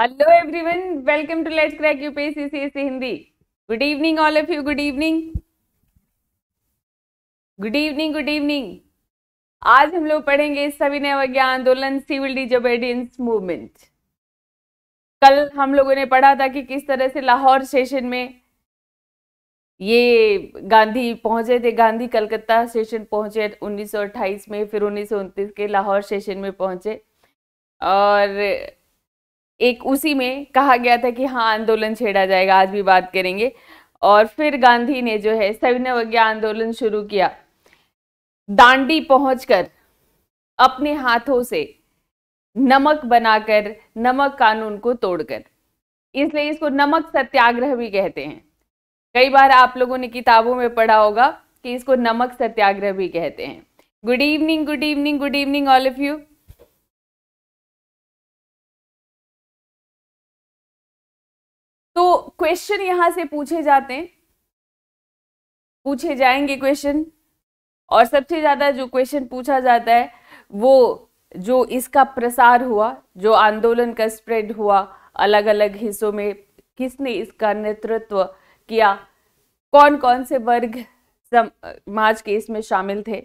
hello everyone welcome to let's crack UPSC CSC Hindi good evening all of you good evening good evening good evening आज हम लोग पढ़ेंगे सविनय अवज्ञा आंदोलन सिविल डिजोबेडियंस मूवमेंट कल हम लोगों ने पढ़ा था कि किस तरह से लाहौर सेशन में ये गांधी पहुंचे थे गांधी कलकत्ता सेशन पहुंचे 1928 में फिर उन्नीस के लाहौर सेशन में पहुंचे और एक उसी में कहा गया था कि हाँ आंदोलन छेड़ा जाएगा आज भी बात करेंगे और फिर गांधी ने जो है सविनय आंदोलन शुरू किया दांडी पहुंचकर अपने हाथों से नमक बनाकर नमक कानून को तोड़कर इसलिए इसको नमक सत्याग्रह भी कहते हैं कई बार आप लोगों ने किताबों में पढ़ा होगा कि इसको नमक सत्याग्रह भी कहते हैं good evening good evening good evening all of you तो क्वेश्चन यहाँ से पूछे जाते हैं पूछे जाएंगे क्वेश्चन और सबसे ज़्यादा जो क्वेश्चन पूछा जाता है वो जो इसका प्रसार हुआ जो आंदोलन का स्प्रेड हुआ अलग अलग हिस्सों में किसने इसका नेतृत्व किया कौन कौन से वर्ग समाज के इसमें शामिल थे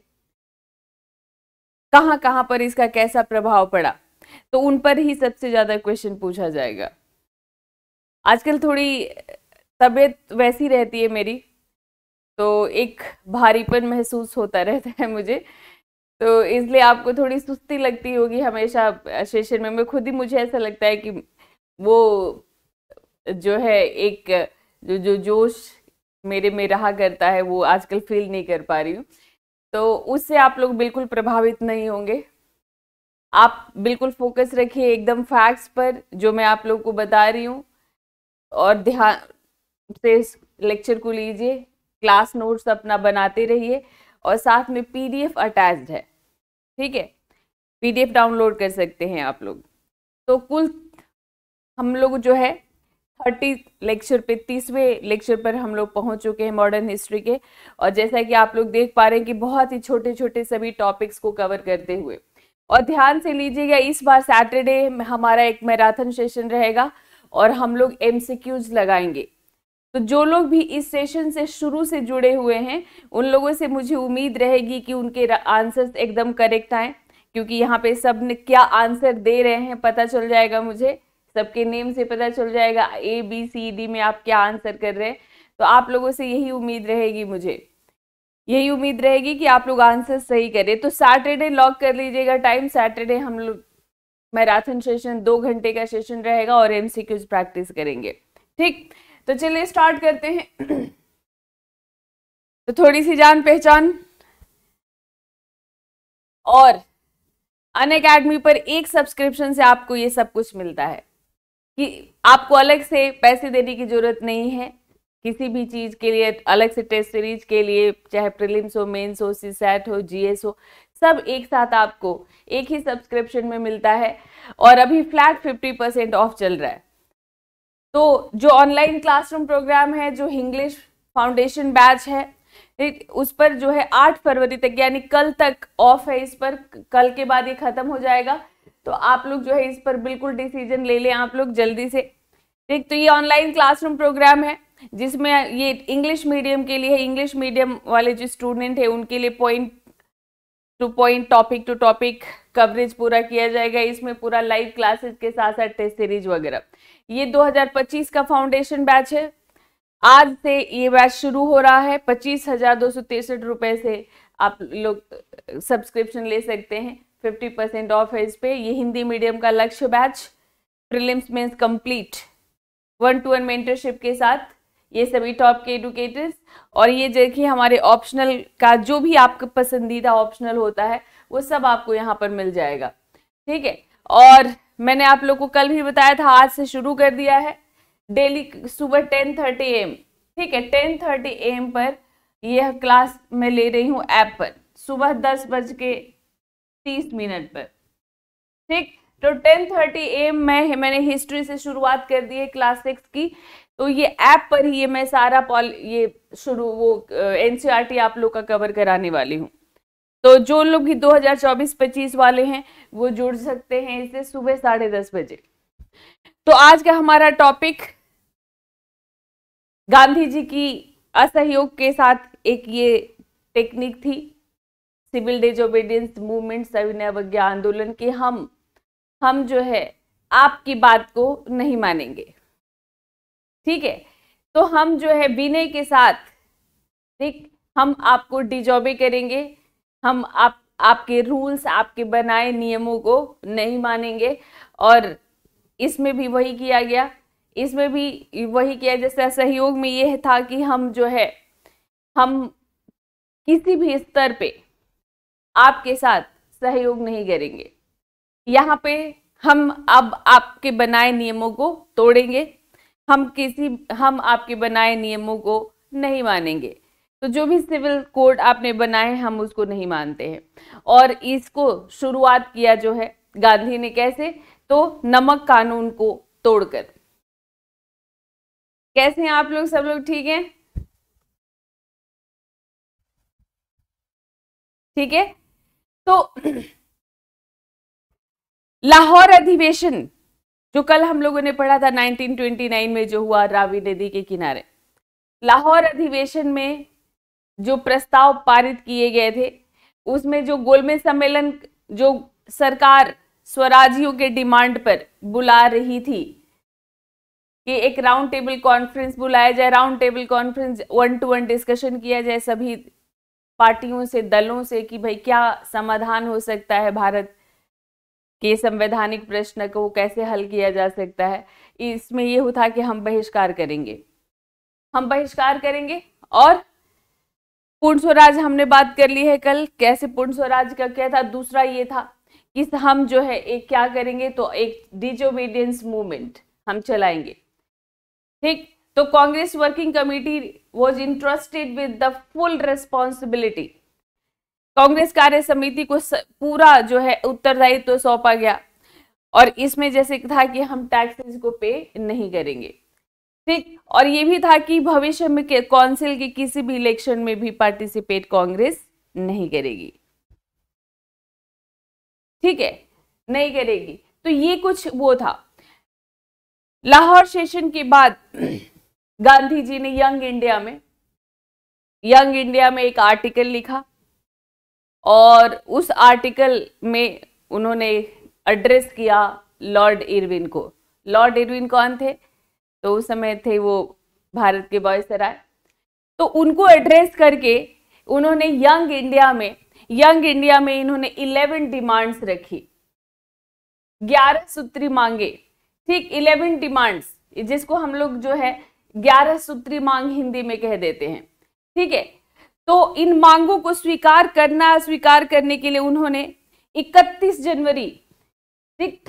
कहां कहाँ पर इसका कैसा प्रभाव पड़ा तो उन पर ही सबसे ज़्यादा क्वेश्चन पूछा जाएगा आजकल थोड़ी तबीयत वैसी रहती है मेरी तो एक भारीपन महसूस होता रहता है मुझे तो इसलिए आपको थोड़ी सुस्ती लगती होगी हमेशा सेशन में मैं खुद ही मुझे ऐसा लगता है कि वो जो है एक जो जो जोश मेरे में रहा करता है वो आजकल फील नहीं कर पा रही हूँ तो उससे आप लोग बिल्कुल प्रभावित नहीं होंगे आप बिल्कुल फोकस रखिए एकदम फैक्ट्स पर जो मैं आप लोग को बता रही हूँ और ध्यान से लेक्चर को लीजिए क्लास नोट्स अपना बनाते रहिए और साथ में पीडीएफ अटैच्ड है ठीक है पीडीएफ डाउनलोड कर सकते हैं आप लोग तो कुल हम लोग जो है थर्टी लेक्चर पे तीसवें लेक्चर पर हम लोग पहुंच चुके हैं मॉडर्न हिस्ट्री के और जैसा कि आप लोग देख पा रहे हैं कि बहुत ही छोटे छोटे सभी टॉपिक्स को कवर करते हुए और ध्यान से लीजिएगा इस बार सैटरडे हमारा एक मैराथन सेशन रहेगा और हम लोग एम लगाएंगे तो जो लोग भी इस सेशन से शुरू से जुड़े हुए हैं उन लोगों से मुझे उम्मीद रहेगी कि उनके आंसर्स एकदम करेक्ट आए क्योंकि यहाँ पे सब ने क्या आंसर दे रहे हैं पता चल जाएगा मुझे सबके नेम से पता चल जाएगा ए बी सी डी में आप क्या आंसर कर रहे हैं तो आप लोगों से यही उम्मीद रहेगी मुझे यही उम्मीद रहेगी कि आप लोग आंसर सही करें तो सैटरडे लॉक कर लीजिएगा टाइम सैटरडे हम लोग मैराथन सेशन दो घंटे का सेशन रहेगा और एम प्रैक्टिस करेंगे ठीक तो चलिए स्टार्ट करते हैं तो थोड़ी सी जान पहचान और अन अकेडमी पर एक सब्सक्रिप्शन से आपको ये सब कुछ मिलता है कि आपको अलग से पैसे देने की जरूरत नहीं है किसी भी चीज़ के लिए अलग से टेस्ट सीरीज के लिए चाहे प्रिलिम्स हो मेन्स हो सी हो जीएस हो सब एक साथ आपको एक ही सब्सक्रिप्शन में मिलता है और अभी फ्लैट फिफ्टी परसेंट ऑफ चल रहा है तो जो ऑनलाइन क्लासरूम प्रोग्राम है जो इंग्लिश फाउंडेशन बैच है उस पर जो है आठ फरवरी तक यानी कल तक ऑफ है इस पर कल के बाद ये ख़त्म हो जाएगा तो आप लोग जो है इस पर बिल्कुल डिसीजन ले लें आप लोग जल्दी से ठीक तो ये ऑनलाइन क्लासरूम प्रोग्राम है जिसमें ये इंग्लिश मीडियम के लिए है इंग्लिश मीडियम वाले जो स्टूडेंट है उनके लिए point to point topic to topic coverage पूरा किया जाएगा इसमें पूरा लाइव क्लासेस के साथ साथ टेस्ट सीरीज वगैरह ये 2025 का फाउंडेशन बैच है आज से ये बैच शुरू हो रहा है पच्चीस हजार दो सौ तिरसठ रुपए से आप लोग सब्सक्रिप्शन ले सकते हैं फिफ्टी परसेंट ऑफ है इस पर ये हिंदी मीडियम का लक्ष्य batch prelims means complete one to one mentorship के साथ ये सभी टॉप के एडुकेटर्स और ये देखिए हमारे ऑप्शनल का जो भी आपका पसंदीदा ऑप्शनल होता है वो सब आपको यहाँ पर मिल जाएगा ठीक है और मैंने आप लोग को कल भी बताया था आज से शुरू कर दिया है डेली सुबह टेन थर्टी एम ठीक है टेन थर्टी एम पर यह क्लास मैं ले रही हूँ ऐप पर सुबह दस बज के तीस मिनट पर ठीक तो टेन थर्टी एम में मैंने हिस्ट्री से शुरुआत कर दी है क्लास सिक्स की तो ये ऐप पर ही ये मैं सारा पॉल ये शुरू वो एनसीईआरटी e आप लोग का कवर कराने वाली हूँ तो जो लोग भी 2024-25 वाले हैं वो जुड़ सकते हैं इसे सुबह साढ़े दस बजे तो आज का हमारा टॉपिक गांधी जी की असहयोग के साथ एक ये टेक्निक थी सिविल डिजोबीडियंस मूवमेंट सविनय अवज्ञा आंदोलन की हम हम जो है आपकी बात को नहीं मानेंगे ठीक है तो हम जो है विनय के साथ ठीक हम आपको डिजॉबे करेंगे हम आप आपके रूल्स आपके बनाए नियमों को नहीं मानेंगे और इसमें भी वही किया गया इसमें भी वही किया जैसे सहयोग में यह था कि हम जो है हम किसी भी स्तर पे आपके साथ सहयोग नहीं करेंगे यहाँ पे हम अब आपके बनाए नियमों को तोड़ेंगे हम किसी हम आपके बनाए नियमों को नहीं मानेंगे तो जो भी सिविल कोड आपने बनाए हम उसको नहीं मानते हैं और इसको शुरुआत किया जो है गांधी ने कैसे तो नमक कानून को तोड़कर कैसे हैं आप लोग सब लोग ठीक हैं ठीक है तो लाहौर अधिवेशन जो कल हम लोगों ने पढ़ा था 1929 में जो हुआ रावी नदी के किनारे लाहौर अधिवेशन में जो प्रस्ताव पारित किए गए थे उसमें जो गोलमेज सम्मेलन जो सरकार स्वराजियों के डिमांड पर बुला रही थी कि एक राउंड टेबल कॉन्फ्रेंस बुलाया जाए round table conference one to one discussion किया जाए सभी पार्टियों से दलों से कि भाई क्या समाधान हो सकता है भारत कि संवैधानिक प्रश्न को कैसे हल किया जा सकता है इसमें यह था कि हम बहिष्कार करेंगे हम बहिष्कार करेंगे और पूर्ण स्वराज हमने बात कर ली है कल कैसे पूर्ण स्वराज का क्या था दूसरा ये था कि हम जो है एक क्या करेंगे तो एक डिजोबीडियंस मूवमेंट हम चलाएंगे ठीक तो Congress working committee was interested with the full responsibility Congress कार्य समिति को पूरा जो है उत्तरदायित्व तो सौंपा गया और इसमें जैसे था कि हम टैक्सेस को पे नहीं करेंगे ठीक और ये भी था कि भविष्य में काउंसिल के किसी भी इलेक्शन में भी पार्टिसिपेट कांग्रेस नहीं करेगी ठीक है नहीं करेगी तो ये कुछ वो था लाहौर सेशन के बाद गांधी जी ने यंग इंडिया में यंग इंडिया में एक आर्टिकल लिखा और उस आर्टिकल में उन्होंने एड्रेस किया लॉर्ड इरविन को लॉर्ड इरविन कौन थे तो उस समय थे वो भारत के बॉयसराय तो उनको एड्रेस करके उन्होंने यंग इंडिया में यंग इंडिया में इन्होंने इलेवन डिमांड्स रखी ग्यारह सूत्री मांगे ठीक इलेवन डिमांड्स जिसको हम लोग जो है ग्यारह सूत्री मांग हिंदी में कह देते हैं ठीक है तो इन मांगों को स्वीकार करना स्वीकार करने के लिए उन्होंने 31 जनवरी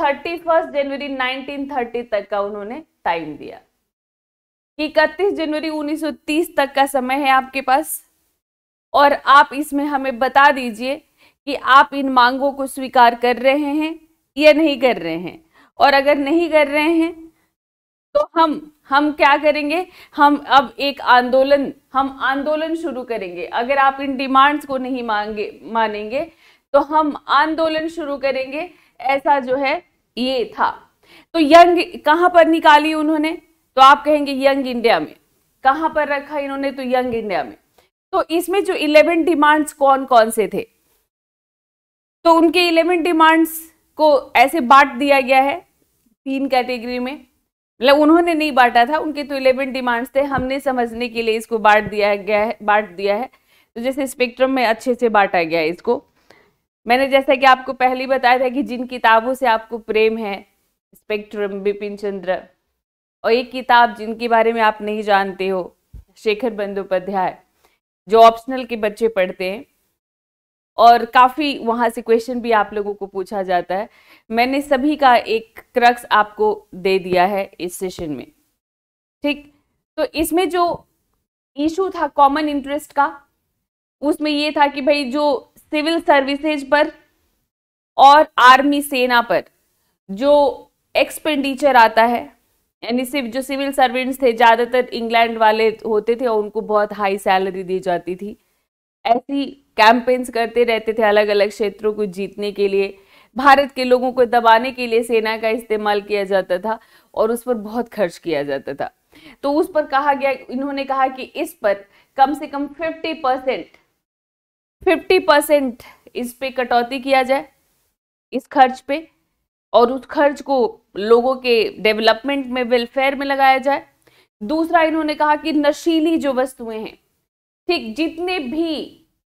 थर्टी फर्स्ट जनवरी 1930 तक का उन्होंने टाइम दिया इकतीस जनवरी 1930 तक का समय है आपके पास और आप इसमें हमें बता दीजिए कि आप इन मांगों को स्वीकार कर रहे हैं या नहीं कर रहे हैं और अगर नहीं कर रहे हैं तो हम हम क्या करेंगे हम अब एक आंदोलन हम आंदोलन शुरू करेंगे अगर आप इन डिमांड्स को नहीं मांगे मानेंगे तो हम आंदोलन शुरू करेंगे ऐसा जो है ये था तो यंग कहाँ पर निकाली उन्होंने तो आप कहेंगे यंग इंडिया में कहाँ पर रखा इन्होंने तो यंग इंडिया में तो इसमें जो इलेवन डिमांड्स कौन कौन से थे तो उनके इलेवन डिमांड्स को ऐसे बांट दिया गया है तीन कैटेगरी में मतलब उन्होंने नहीं बांटा था उनके तो इलेवन डिमांड्स थे हमने समझने के लिए इसको बांट दिया गया है बांट दिया है तो जैसे स्पेक्ट्रम में अच्छे से बांटा गया है इसको मैंने जैसा कि आपको पहले बताया था कि जिन किताबों से आपको प्रेम है स्पेक्ट्रम बिपिन चंद्र और एक किताब जिनके बारे में आप नहीं जानते हो शेखर बंदोपाध्याय जो ऑप्शनल के बच्चे पढ़ते हैं और काफ़ी वहाँ से क्वेश्चन भी आप लोगों को पूछा जाता है मैंने सभी का एक क्रक्स आपको दे दिया है इस सेशन में ठीक तो इसमें जो इशू था कॉमन इंटरेस्ट का उसमें ये था कि भाई जो सिविल सर्विसेज पर और आर्मी सेना पर जो एक्सपेंडिचर आता है यानी सिर्फ जो सिविल सर्वेंट्स थे ज़्यादातर इंग्लैंड वाले होते थे और उनको बहुत हाई सैलरी दी जाती थी ऐसी कैंपेन्स करते रहते थे अलग अलग क्षेत्रों को जीतने के लिए भारत के लोगों को दबाने के लिए सेना का इस्तेमाल किया जाता था और उस पर बहुत खर्च किया जाता था तो उस पर कहा गया इन्होंने कहा कि इस पर कम से कम 50 परसेंट फिफ्टी परसेंट इस पे कटौती किया जाए इस खर्च पे और उस खर्च को लोगों के डेवलपमेंट में वेलफेयर में लगाया जाए दूसरा इन्होंने कहा कि नशीली जो वस्तुएं हैं ठीक जितने भी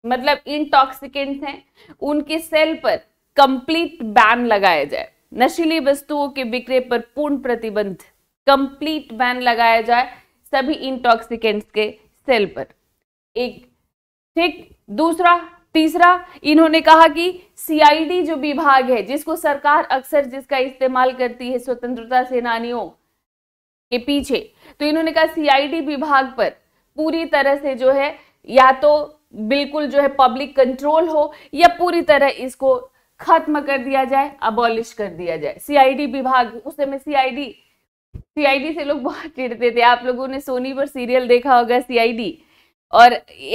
मतलब इंटॉक्सिकेंट्स हैं उनके सेल पर कंप्लीट बैन लगाया जाए नशीली वस्तुओं के विक्रय पर पूर्ण प्रतिबंध कंप्लीट बैन लगाया जाए सभी इंटॉक्सिकेंट्स के सेल पर एक ठीक दूसरा तीसरा इन्होंने कहा कि सीआईडी जो विभाग है जिसको सरकार अक्सर जिसका इस्तेमाल करती है स्वतंत्रता सेनानियों के पीछे तो इन्होंने कहा सीआईडी विभाग पर पूरी तरह से जो है या तो बिल्कुल जो है पब्लिक कंट्रोल हो या पूरी तरह इसको खत्म कर दिया जाए अबॉलिश कर दिया जाए सीआईडी विभाग उस समय सीआईडी सीआईडी से लोग बहुत चिड़ते थे आप लोगों ने सोनी पर सीरियल देखा होगा सीआईडी और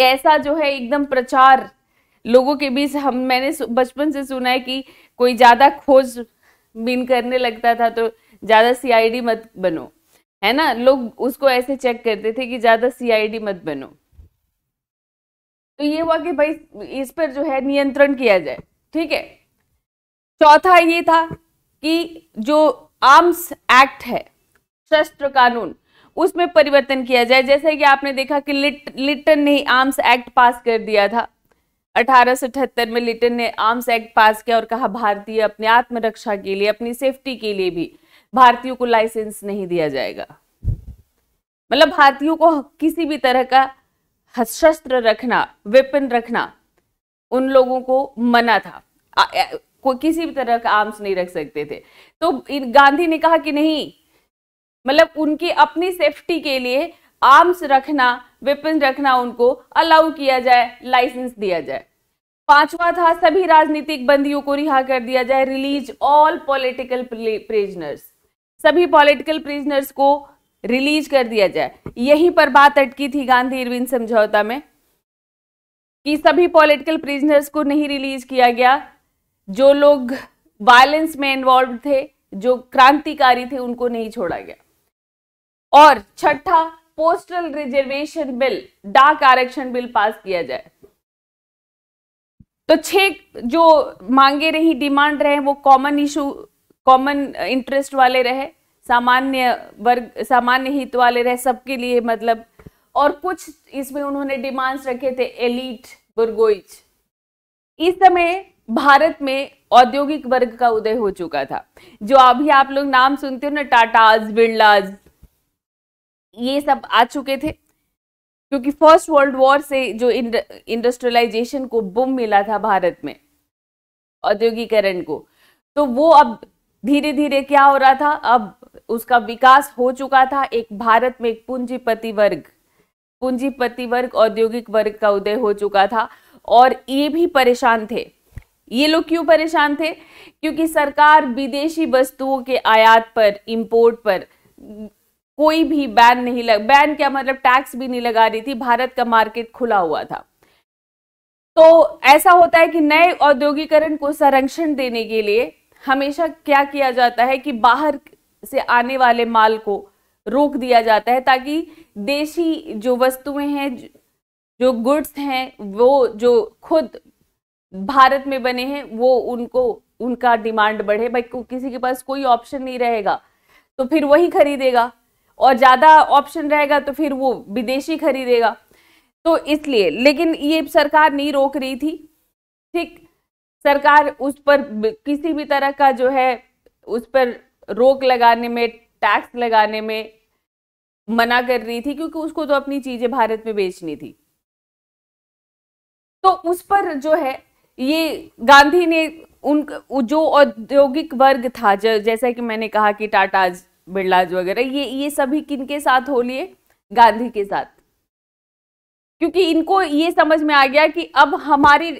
ऐसा जो है एकदम प्रचार लोगों के बीच हम मैंने बचपन से सुना है कि कोई ज़्यादा खोज बीन करने लगता था तो ज़्यादा सीआईडी मत बनो है ना लोग उसको ऐसे चेक करते थे कि ज़्यादा सीआईडी मत बनो तो ये हुआ कि भाई इस पर जो है नियंत्रण किया जाए ठीक है चौथा ये था कि जो आर्म्स एक्ट है शस्त्र कानून उसमें परिवर्तन किया जाए जैसे कि आपने देखा कि लिट, लिटन ने आर्म्स एक्ट पास कर दिया था अठारह में लिटन ने आर्म्स एक्ट पास किया और कहा भारतीय अपने आत्मरक्षा के लिए अपनी सेफ्टी के लिए भी भारतीयों को लाइसेंस नहीं दिया जाएगा मतलब भारतीयों को किसी भी तरह का शस्त्र रखना वेपन रखना उन लोगों को मना था कोई किसी भी तरह का आर्म्स नहीं रख सकते थे तो गांधी ने कहा कि नहीं मतलब उनकी अपनी सेफ्टी के लिए आर्म्स रखना वेपन रखना उनको अलाउ किया जाए लाइसेंस दिया जाए पांचवा था सभी राजनीतिक बंदियों को रिहा कर दिया जाए रिलीज ऑल पॉलिटिकल प्रिजनर्स सभी पॉलिटिकल प्रिजनर्स को रिलीज कर दिया जाए यहीं पर बात अटकी थी गांधी इरविन समझौता में कि सभी पॉलिटिकल प्रिजनर्स को नहीं रिलीज किया गया जो लोग वायलेंस में इन्वॉल्व थे जो क्रांतिकारी थे उनको नहीं छोड़ा गया और छठा पोस्टल रिजर्वेशन बिल डाक आरक्षण बिल पास किया जाए तो छह जो मांगे रही डिमांड रहे वो कॉमन इशू कॉमन इंटरेस्ट वाले रहे सामान्य वर्ग सामान्य हित वाले रहे सबके लिए मतलब और कुछ इसमें उन्होंने डिमांड्स रखे थे एलिट बुर्गोइज इस समय भारत में औद्योगिक वर्ग का उदय हो चुका था जो अभी आप लोग नाम सुनते हो ना टाटाज बिरलाज ये सब आ चुके थे क्योंकि फर्स्ट वर्ल्ड वॉर से जो इंडस्ट्रियलाइजेशन को बुम मिला था भारत में औद्योगिकरण को तो वो अब धीरे धीरे क्या हो रहा था अब उसका विकास हो चुका था एक भारत में एक पूंजीपति वर्ग पूंजीपति वर्ग औद्योगिक वर्ग का उदय हो चुका था और ये भी परेशान थे ये लोग क्यों परेशान थे क्योंकि सरकार विदेशी वस्तुओं के आयात पर इंपोर्ट पर कोई भी बैन नहीं लग बैन क्या मतलब टैक्स भी नहीं लगा रही थी भारत का मार्केट खुला हुआ था तो ऐसा होता है कि नए औद्योगिकरण को संरक्षण देने के लिए हमेशा क्या किया जाता है कि बाहर से आने वाले माल को रोक दिया जाता है ताकि देशी जो वस्तुएं हैं जो गुड्स हैं वो जो खुद भारत में बने हैं वो उनको उनका डिमांड बढ़े भाई किसी के पास कोई ऑप्शन नहीं रहेगा तो फिर वही खरीदेगा और ज़्यादा ऑप्शन रहेगा तो फिर वो विदेशी खरीदेगा तो इसलिए लेकिन ये सरकार नहीं रोक रही थी ठीक सरकार उस पर किसी भी तरह का जो है उस पर रोक लगाने में टैक्स लगाने में मना कर रही थी क्योंकि उसको तो अपनी चीज़ें भारत में बेचनी थी तो उस पर जो है ये गांधी ने उन जो औद्योगिक वर्ग था जैसा कि मैंने कहा कि टाटा बिरलाज वगैरह ये ये सभी किन के साथ हो लिए गांधी के साथ क्योंकि इनको ये समझ में आ गया कि अब हमारी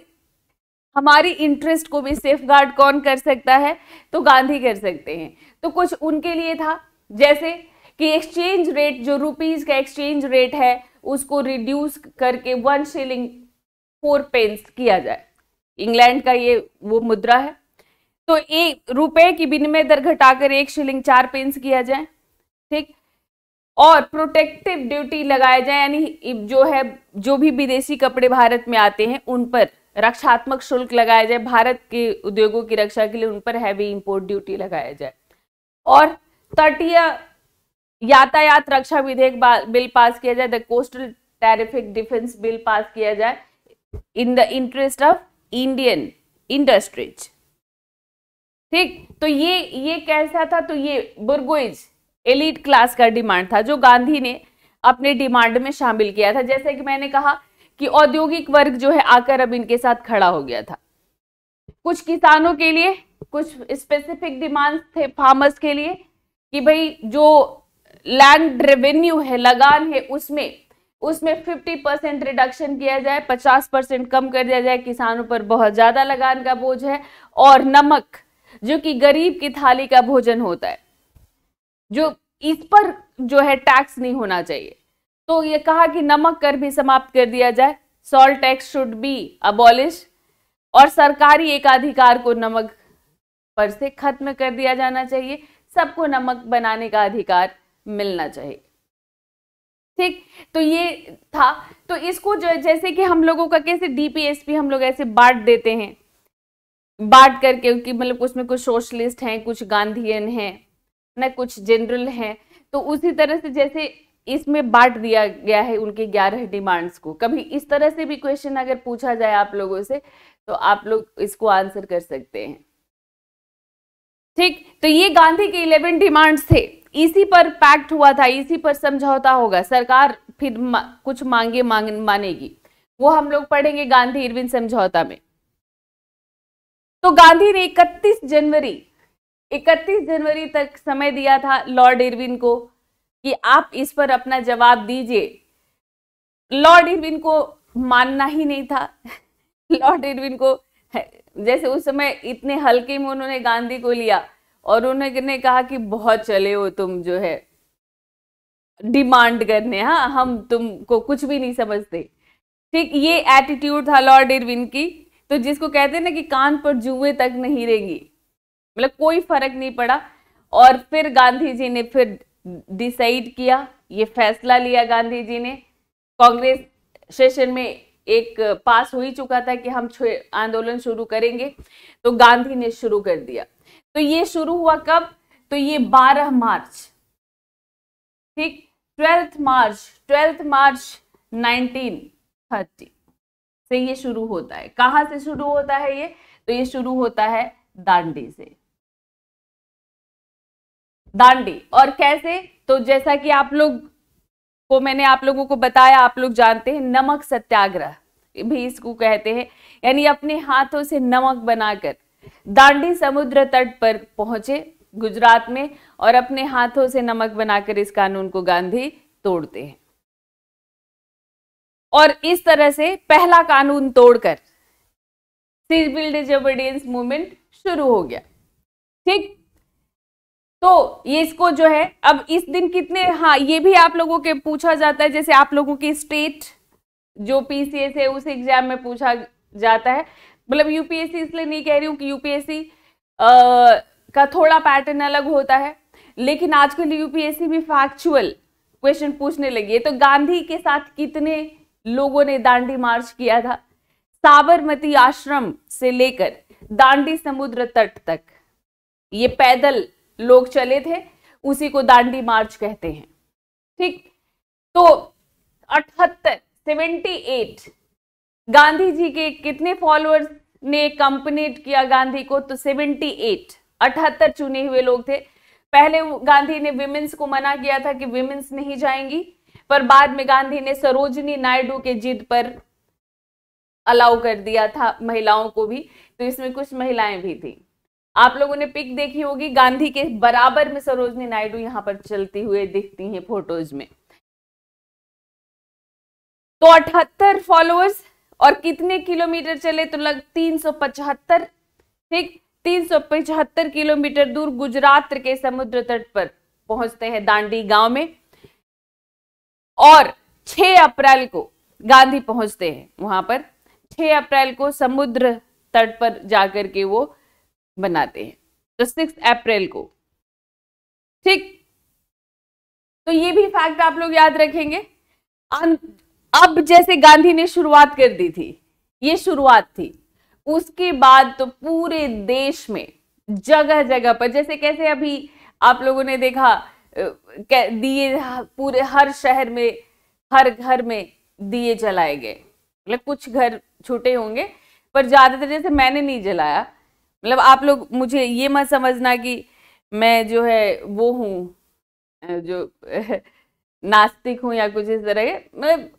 हमारी इंटरेस्ट को भी सेफ गार्ड कौन कर सकता है तो गांधी कर सकते हैं तो कुछ उनके लिए था जैसे कि एक्सचेंज रेट जो रुपीज़ का एक्सचेंज रेट है उसको रिड्यूस करके वन शिलिंग फोर पेंस किया जाए इंग्लैंड का ये वो मुद्रा है तो एक रुपए की विनिमय दर घटाकर एक शिलिंग चार पेंस किया जाए ठीक और प्रोटेक्टिव ड्यूटी लगाया जाए यानी जो है जो भी विदेशी कपड़े भारत में आते हैं उन पर रक्षात्मक शुल्क लगाया जाए भारत के उद्योगों की रक्षा के लिए उन पर हैवी इंपोर्ट ड्यूटी लगाया जाए और तटीय यातायात रक्षा विधेयक बिल पास किया जाए the coastal traffic defence bill pass किया जाए in the interest of Indian industries ठीक तो ये ये कैसा था तो ये बुर्गोइज एलिट क्लास का डिमांड था जो गांधी ने अपने डिमांड में शामिल किया था जैसे कि मैंने कहा कि औद्योगिक वर्ग जो है आकर अब इनके साथ खड़ा हो गया था कुछ किसानों के लिए कुछ स्पेसिफिक डिमांड्स थे फार्मर्स के लिए कि भाई जो लैंड रेवेन्यू है लगान है उसमें उसमें 50 परसेंट रिडक्शन किया जाए 50 परसेंट कम कर दिया जाए किसानों पर बहुत ज़्यादा लगान का बोझ है और नमक जो कि गरीब की थाली का भोजन होता है जो इस पर जो है टैक्स नहीं होना चाहिए तो ये कहा कि नमक कर भी समाप्त कर दिया जाए salt tax should be abolish और सरकारी एकाधिकार को नमक पर से खत्म कर दिया जाना चाहिए सबको नमक बनाने का अधिकार मिलना चाहिए ठीक तो ये था तो इसको जो जैसे कि हम लोगों का कैसे डीपीएसपी हम लोग ऐसे बांट देते हैं बांट करके क्योंकि मतलब उसमें कुछ सोशलिस्ट हैं कुछ गांधीयन हैं ना कुछ जनरल हैं तो उसी तरह से जैसे इसमें बांट दिया गया है उनके ग्यारह डिमांड्स को कभी इस तरह से भी क्वेश्चन अगर पूछा जाए आप लोगों से तो आप लोग इसको आंसर कर सकते हैं ठीक तो ये गांधी के इलेवन डिमांड्स थे इसी पर पैक्ट हुआ था इसी पर समझौता होगा सरकार फिर मा, कुछ मांगे मांग, मानेगी वो हम लोग पढ़ेंगे गांधी इरविन समझौता में तो गांधी ने 31 जनवरी 31 जनवरी तक समय दिया था लॉर्ड इरविन को कि आप इस पर अपना जवाब दीजिए लॉर्ड इरविन को मानना ही नहीं था लॉर्ड इरविन को जैसे उस समय इतने हल्के में उन्होंने गांधी को लिया और उन्होंने कहा कि बहुत चले हो तुम जो है डिमांड करने हाँ हम तुमको कुछ भी नहीं समझते ठीक ये एटीट्यूड था लॉर्ड इरविन की तो जिसको कहते हैं ना कि कान पर जुए तक नहीं रहेगी मतलब कोई फर्क नहीं पड़ा और फिर गांधी जी ने फिर डिसाइड किया ये फैसला लिया गांधी जी ने कांग्रेस सेशन में एक पास हो ही चुका था कि हम आंदोलन शुरू करेंगे तो गांधी ने शुरू कर दिया तो ये शुरू हुआ कब तो ये 12 मार्च ठीक 12 मार्च 12 मार्च 1930 से ये शुरू होता है कहाँ से शुरू होता है ये तो ये शुरू होता है दांडी से दांडी और कैसे तो जैसा कि आप लोग को मैंने आप लोगों को बताया आप लोग जानते हैं नमक सत्याग्रह भी इसको कहते हैं यानी अपने हाथों से नमक बनाकर दांडी समुद्र तट पर पहुंचे गुजरात में और अपने हाथों से नमक बनाकर इस कानून को गांधी तोड़ते हैं और इस तरह से पहला कानून तोड़कर सिविल डिजोबीडियंस मूवमेंट शुरू हो गया ठीक तो ये इसको जो है अब इस दिन कितने हाँ ये भी आप लोगों के पूछा जाता है जैसे आप लोगों की स्टेट जो पीसीएस है उस एग्जाम में पूछा जाता है मतलब यूपीएससी इसलिए नहीं कह रही हूँ कि यूपीएससी का थोड़ा पैटर्न अलग होता है लेकिन आजकल यूपीएससी भी फैक्चुअल क्वेश्चन पूछने लगी है तो गांधी के साथ कितने लोगों ने दांडी मार्च किया था साबरमती आश्रम से लेकर दांडी समुद्र तट तक ये पैदल लोग चले थे उसी को दांडी मार्च कहते हैं ठीक तो अठहत्तर सेवेंटी एट गांधी जी के कितने फॉलोअर्स ने कंपनीट किया गांधी को तो सेवेंटी एट अठहत्तर चुने हुए लोग थे पहले गांधी ने विमेंस को मना किया था कि विमेंस नहीं जाएंगी पर बाद में गांधी ने सरोजनी नायडू के जिद पर अलाउ कर दिया था महिलाओं को भी तो इसमें कुछ महिलाएं भी थी आप लोगों ने पिक देखी होगी गांधी के बराबर में सरोजनी नायडू यहां पर चलती हुए दिखती हैं फोटोज में तो अठहत्तर फॉलोअर्स और कितने किलोमीटर चले तो लग तीन सौ पचहत्तर ठीक तीन सौ पचहत्तर किलोमीटर दूर गुजरात के समुद्र तट पर पहुंचते हैं दांडी गांव में और 6 अप्रैल को गांधी पहुंचते हैं वहां पर 6 अप्रैल को समुद्र तट पर जाकर के वो बनाते हैं तो सिक्स अप्रैल को ठीक तो ये भी फैक्ट आप लोग याद रखेंगे अब जैसे गांधी ने शुरुआत कर दी थी ये शुरुआत थी उसके बाद तो पूरे देश में जगह जगह पर जैसे कैसे अभी आप लोगों ने देखा दिए पूरे हर शहर में हर घर में दिए जलाए गए मतलब कुछ घर छोटे होंगे पर ज्यादातर जैसे मैंने नहीं जलाया मतलब आप लोग मुझे ये मत समझना कि मैं जो है वो हूँ जो नास्तिक हूँ या कुछ इस तरह के मतलब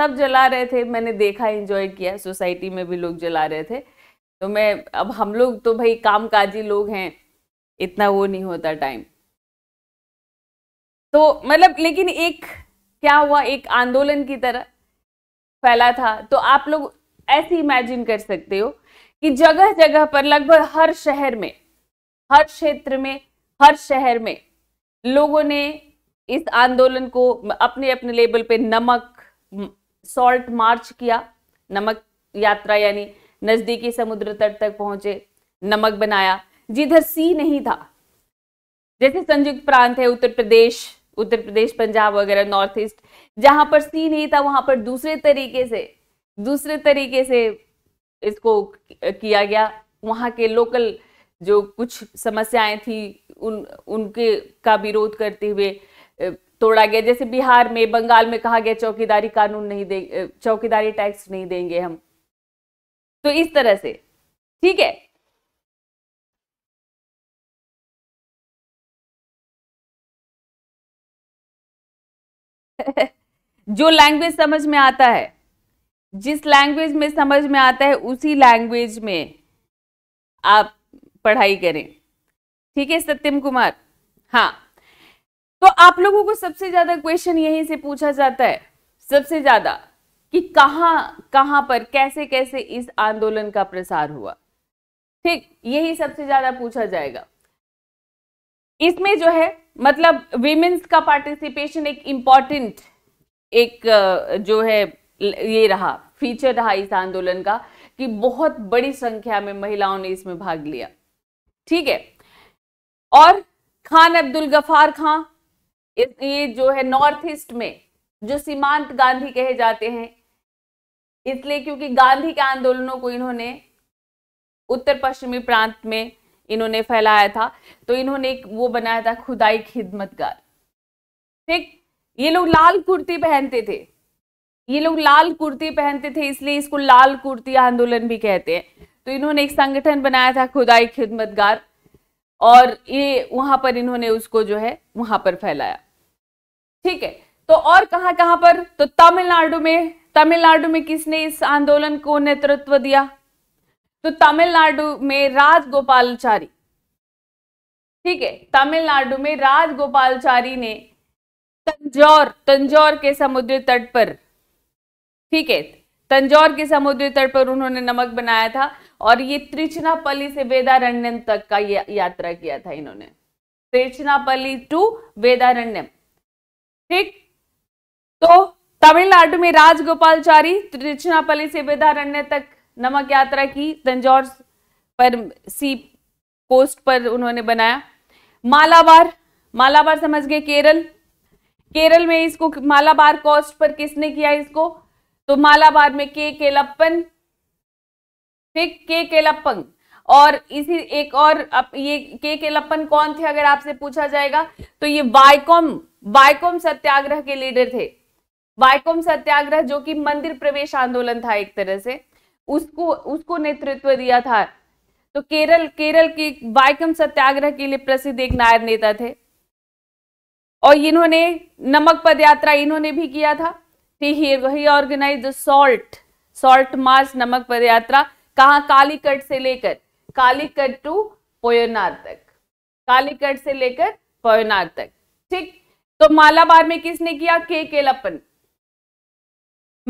सब जला रहे थे मैंने देखा इंजॉय किया सोसाइटी में भी लोग जला रहे थे तो मैं अब हम लोग तो भाई कामकाजी लोग हैं इतना वो नहीं होता टाइम तो मतलब लेकिन एक क्या हुआ एक आंदोलन की तरह फैला था तो आप लोग ऐसे इमेजिन कर सकते हो कि जगह जगह पर लगभग हर शहर में हर क्षेत्र में हर शहर में लोगों ने इस आंदोलन को अपने अपने लेवल पे नमक सॉल्ट मार्च किया नमक यात्रा यानी नजदीकी समुद्र तट तक पहुंचे नमक बनाया जिधर सी नहीं था जैसे संयुक्त प्रांत है उत्तर प्रदेश उत्तर प्रदेश पंजाब वगैरह नॉर्थ ईस्ट जहां पर सी नहीं था वहां पर दूसरे तरीके से दूसरे तरीके से इसको किया गया वहाँ के लोकल जो कुछ समस्याएं थी उन उनके का विरोध करते हुए तोड़ा गया जैसे बिहार में बंगाल में कहा गया चौकीदारी कानून नहीं दे चौकीदारी टैक्स नहीं देंगे हम तो इस तरह से ठीक है जो लैंग्वेज समझ में आता है जिस लैंग्वेज में समझ में आता है उसी लैंग्वेज में आप पढ़ाई करें ठीक है सत्यम कुमार हाँ तो आप लोगों को सबसे ज्यादा क्वेश्चन यहीं से पूछा जाता है सबसे ज्यादा कि कहां कहां पर कैसे कैसे इस आंदोलन का प्रसार हुआ ठीक यही सबसे ज्यादा पूछा जाएगा इसमें जो है मतलब विमेन्स का पार्टिसिपेशन एक इम्पॉर्टेंट एक जो है ये रहा फीचर रहा इस आंदोलन का कि बहुत बड़ी संख्या में महिलाओं ने इसमें भाग लिया ठीक है और खान अब्दुल गफार खान ये जो है नॉर्थ ईस्ट में जो सीमांत गांधी कहे जाते हैं इसलिए क्योंकि गांधी के आंदोलनों को इन्होंने उत्तर पश्चिमी प्रांत में इन्होंने फैलाया था तो इन्होंने एक वो बनाया था खुदाई खिदमतगार ठीक ये लोग लाल कुर्ती पहनते थे ये लोग लाल कुर्ती पहनते थे इसलिए इसको लाल कुर्ती आंदोलन भी कहते हैं तो इन्होंने एक संगठन बनाया था खुदाई खिदमतगार और ये वहां पर इन्होंने उसको जो है वहां पर फैलाया ठीक है तो और कहां कहां पर तो तमिलनाडु में तमिलनाडु में किसने इस आंदोलन को नेतृत्व दिया तो तमिलनाडु में राजगोपालचारी ठीक है तमिलनाडु में राजगोपालचारी ने तंजौर तंजौर के समुद्र तट पर ठीक है तंजौर के समुद्री तट पर उन्होंने नमक बनाया था और ये त्रिचनापल्ली से वेदारण्यम तक का या, यात्रा किया था इन्होंने त्रिचनापल्ली टू वेदारण्यम ठीक तो तमिलनाडु में राजगोपालचारी त्रिचनापल्ली से वेदारण्य तक नमक यात्रा की तंजौर पर सी कोस्ट पर उन्होंने बनाया मालाबार मालाबार समझ गए केरल केरल में इसको मालाबार कोस्ट पर किसने किया इसको तो मालाबार में के केलप्पन ठीक के केलप्पन और इसी एक और ये के केलप्पन कौन थे अगर आपसे पूछा जाएगा तो ये वाइकॉम वाइकॉम सत्याग्रह के लीडर थे वाइकॉम सत्याग्रह जो कि मंदिर प्रवेश आंदोलन था एक तरह से उसको उसको नेतृत्व दिया था तो केरल केरल के वायकम सत्याग्रह के लिए प्रसिद्ध एक नायर नेता थे और इन्होंने नमक पदयात्रा इन्होंने भी किया था थी हियर वही ऑर्गेनाइज सॉल्ट सॉल्ट मार्च नमक पद यात्रा कहाँ कालीकट से लेकर कालीकट टू पोयनार तक कालीकट से लेकर पोयनार तक ठीक तो मालाबार में किसने किया के केलपन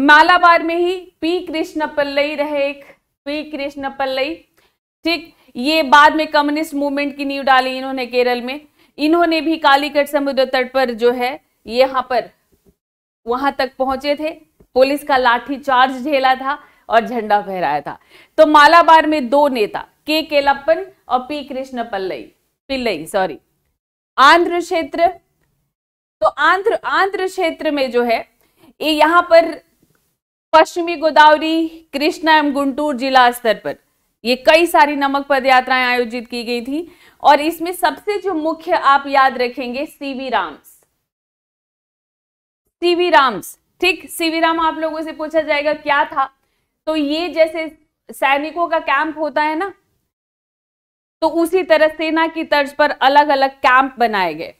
मालाबार में ही पी कृष्ण पल्लई रहे एक पी कृष्ण पल्लई ठीक ये बाद में कम्युनिस्ट मूवमेंट की नींव डाली इन्होंने केरल में इन्होंने भी कालीकट समुद्र तट पर जो है यहां पर वहां तक पहुंचे थे पुलिस का लाठी चार्ज झेला था और झंडा फहराया था तो मालाबार में दो नेता के केलप्पन और पी कृष्ण पल्लई पिल्लई सॉरी आंध्र क्षेत्र तो आंध्र आंध्र क्षेत्र में जो है ये यहां पर पश्चिमी गोदावरी कृष्णा एवं गुंटूर जिला स्तर पर ये कई सारी नमक पद यात्राएं आयोजित की गई थी और इसमें सबसे जो मुख्य आप याद रखेंगे सीवी राम सीवी राम्स ठीक सीवी राम आप लोगों से पूछा जाएगा क्या था तो ये जैसे सैनिकों का कैंप होता है ना तो उसी तरह सेना की तर्ज पर अलग अलग कैंप बनाए गए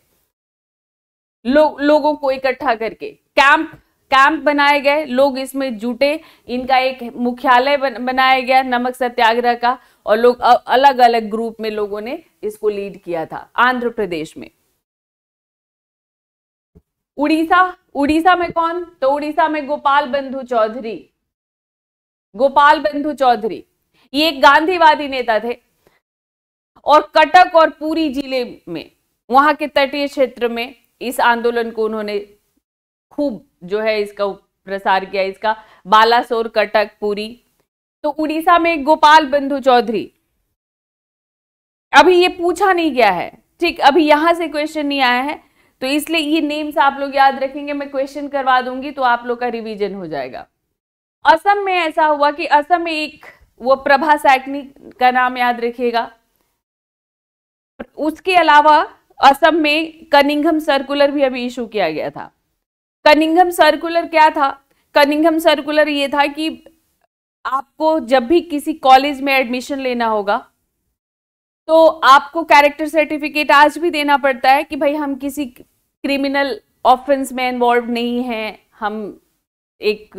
लो, लोगों को इकट्ठा करके कैंप कैंप बनाए गए लोग इसमें जुटे इनका एक मुख्यालय बन, बनाया गया नमक सत्याग्रह का और लोग अलग अलग ग्रुप में लोगों ने इसको लीड किया था आंध्र प्रदेश में उड़ीसा उड़ीसा में कौन तो उड़ीसा में गोपाल बंधु चौधरी गोपाल बंधु चौधरी ये एक गांधीवादी नेता थे और कटक और पूरी जिले में वहां के तटीय क्षेत्र में इस आंदोलन को उन्होंने खूब जो है इसका प्रसार किया इसका बालासोर कटक पूरी तो उड़ीसा में गोपाल बंधु चौधरी अभी ये पूछा नहीं गया है ठीक अभी यहां से क्वेश्चन नहीं आया है तो इसलिए ये नेम्स आप लोग याद रखेंगे मैं क्वेश्चन करवा दूंगी तो आप लोग का रिविजन हो जाएगा असम में ऐसा हुआ कि असम में एक वो प्रभा सैकनी का नाम याद रखिएगा उसके अलावा असम में कनिंगम सर्कुलर भी अभी इशू किया गया था कनिंगम सर्कुलर क्या था कनिंगम सर्कुलर ये था कि आपको जब भी किसी कॉलेज में एडमिशन लेना होगा तो आपको कैरेक्टर सर्टिफिकेट आज भी देना पड़ता है कि भाई हम किसी क्रिमिनल ऑफेंस में इन्वॉल्व नहीं हैं हम एक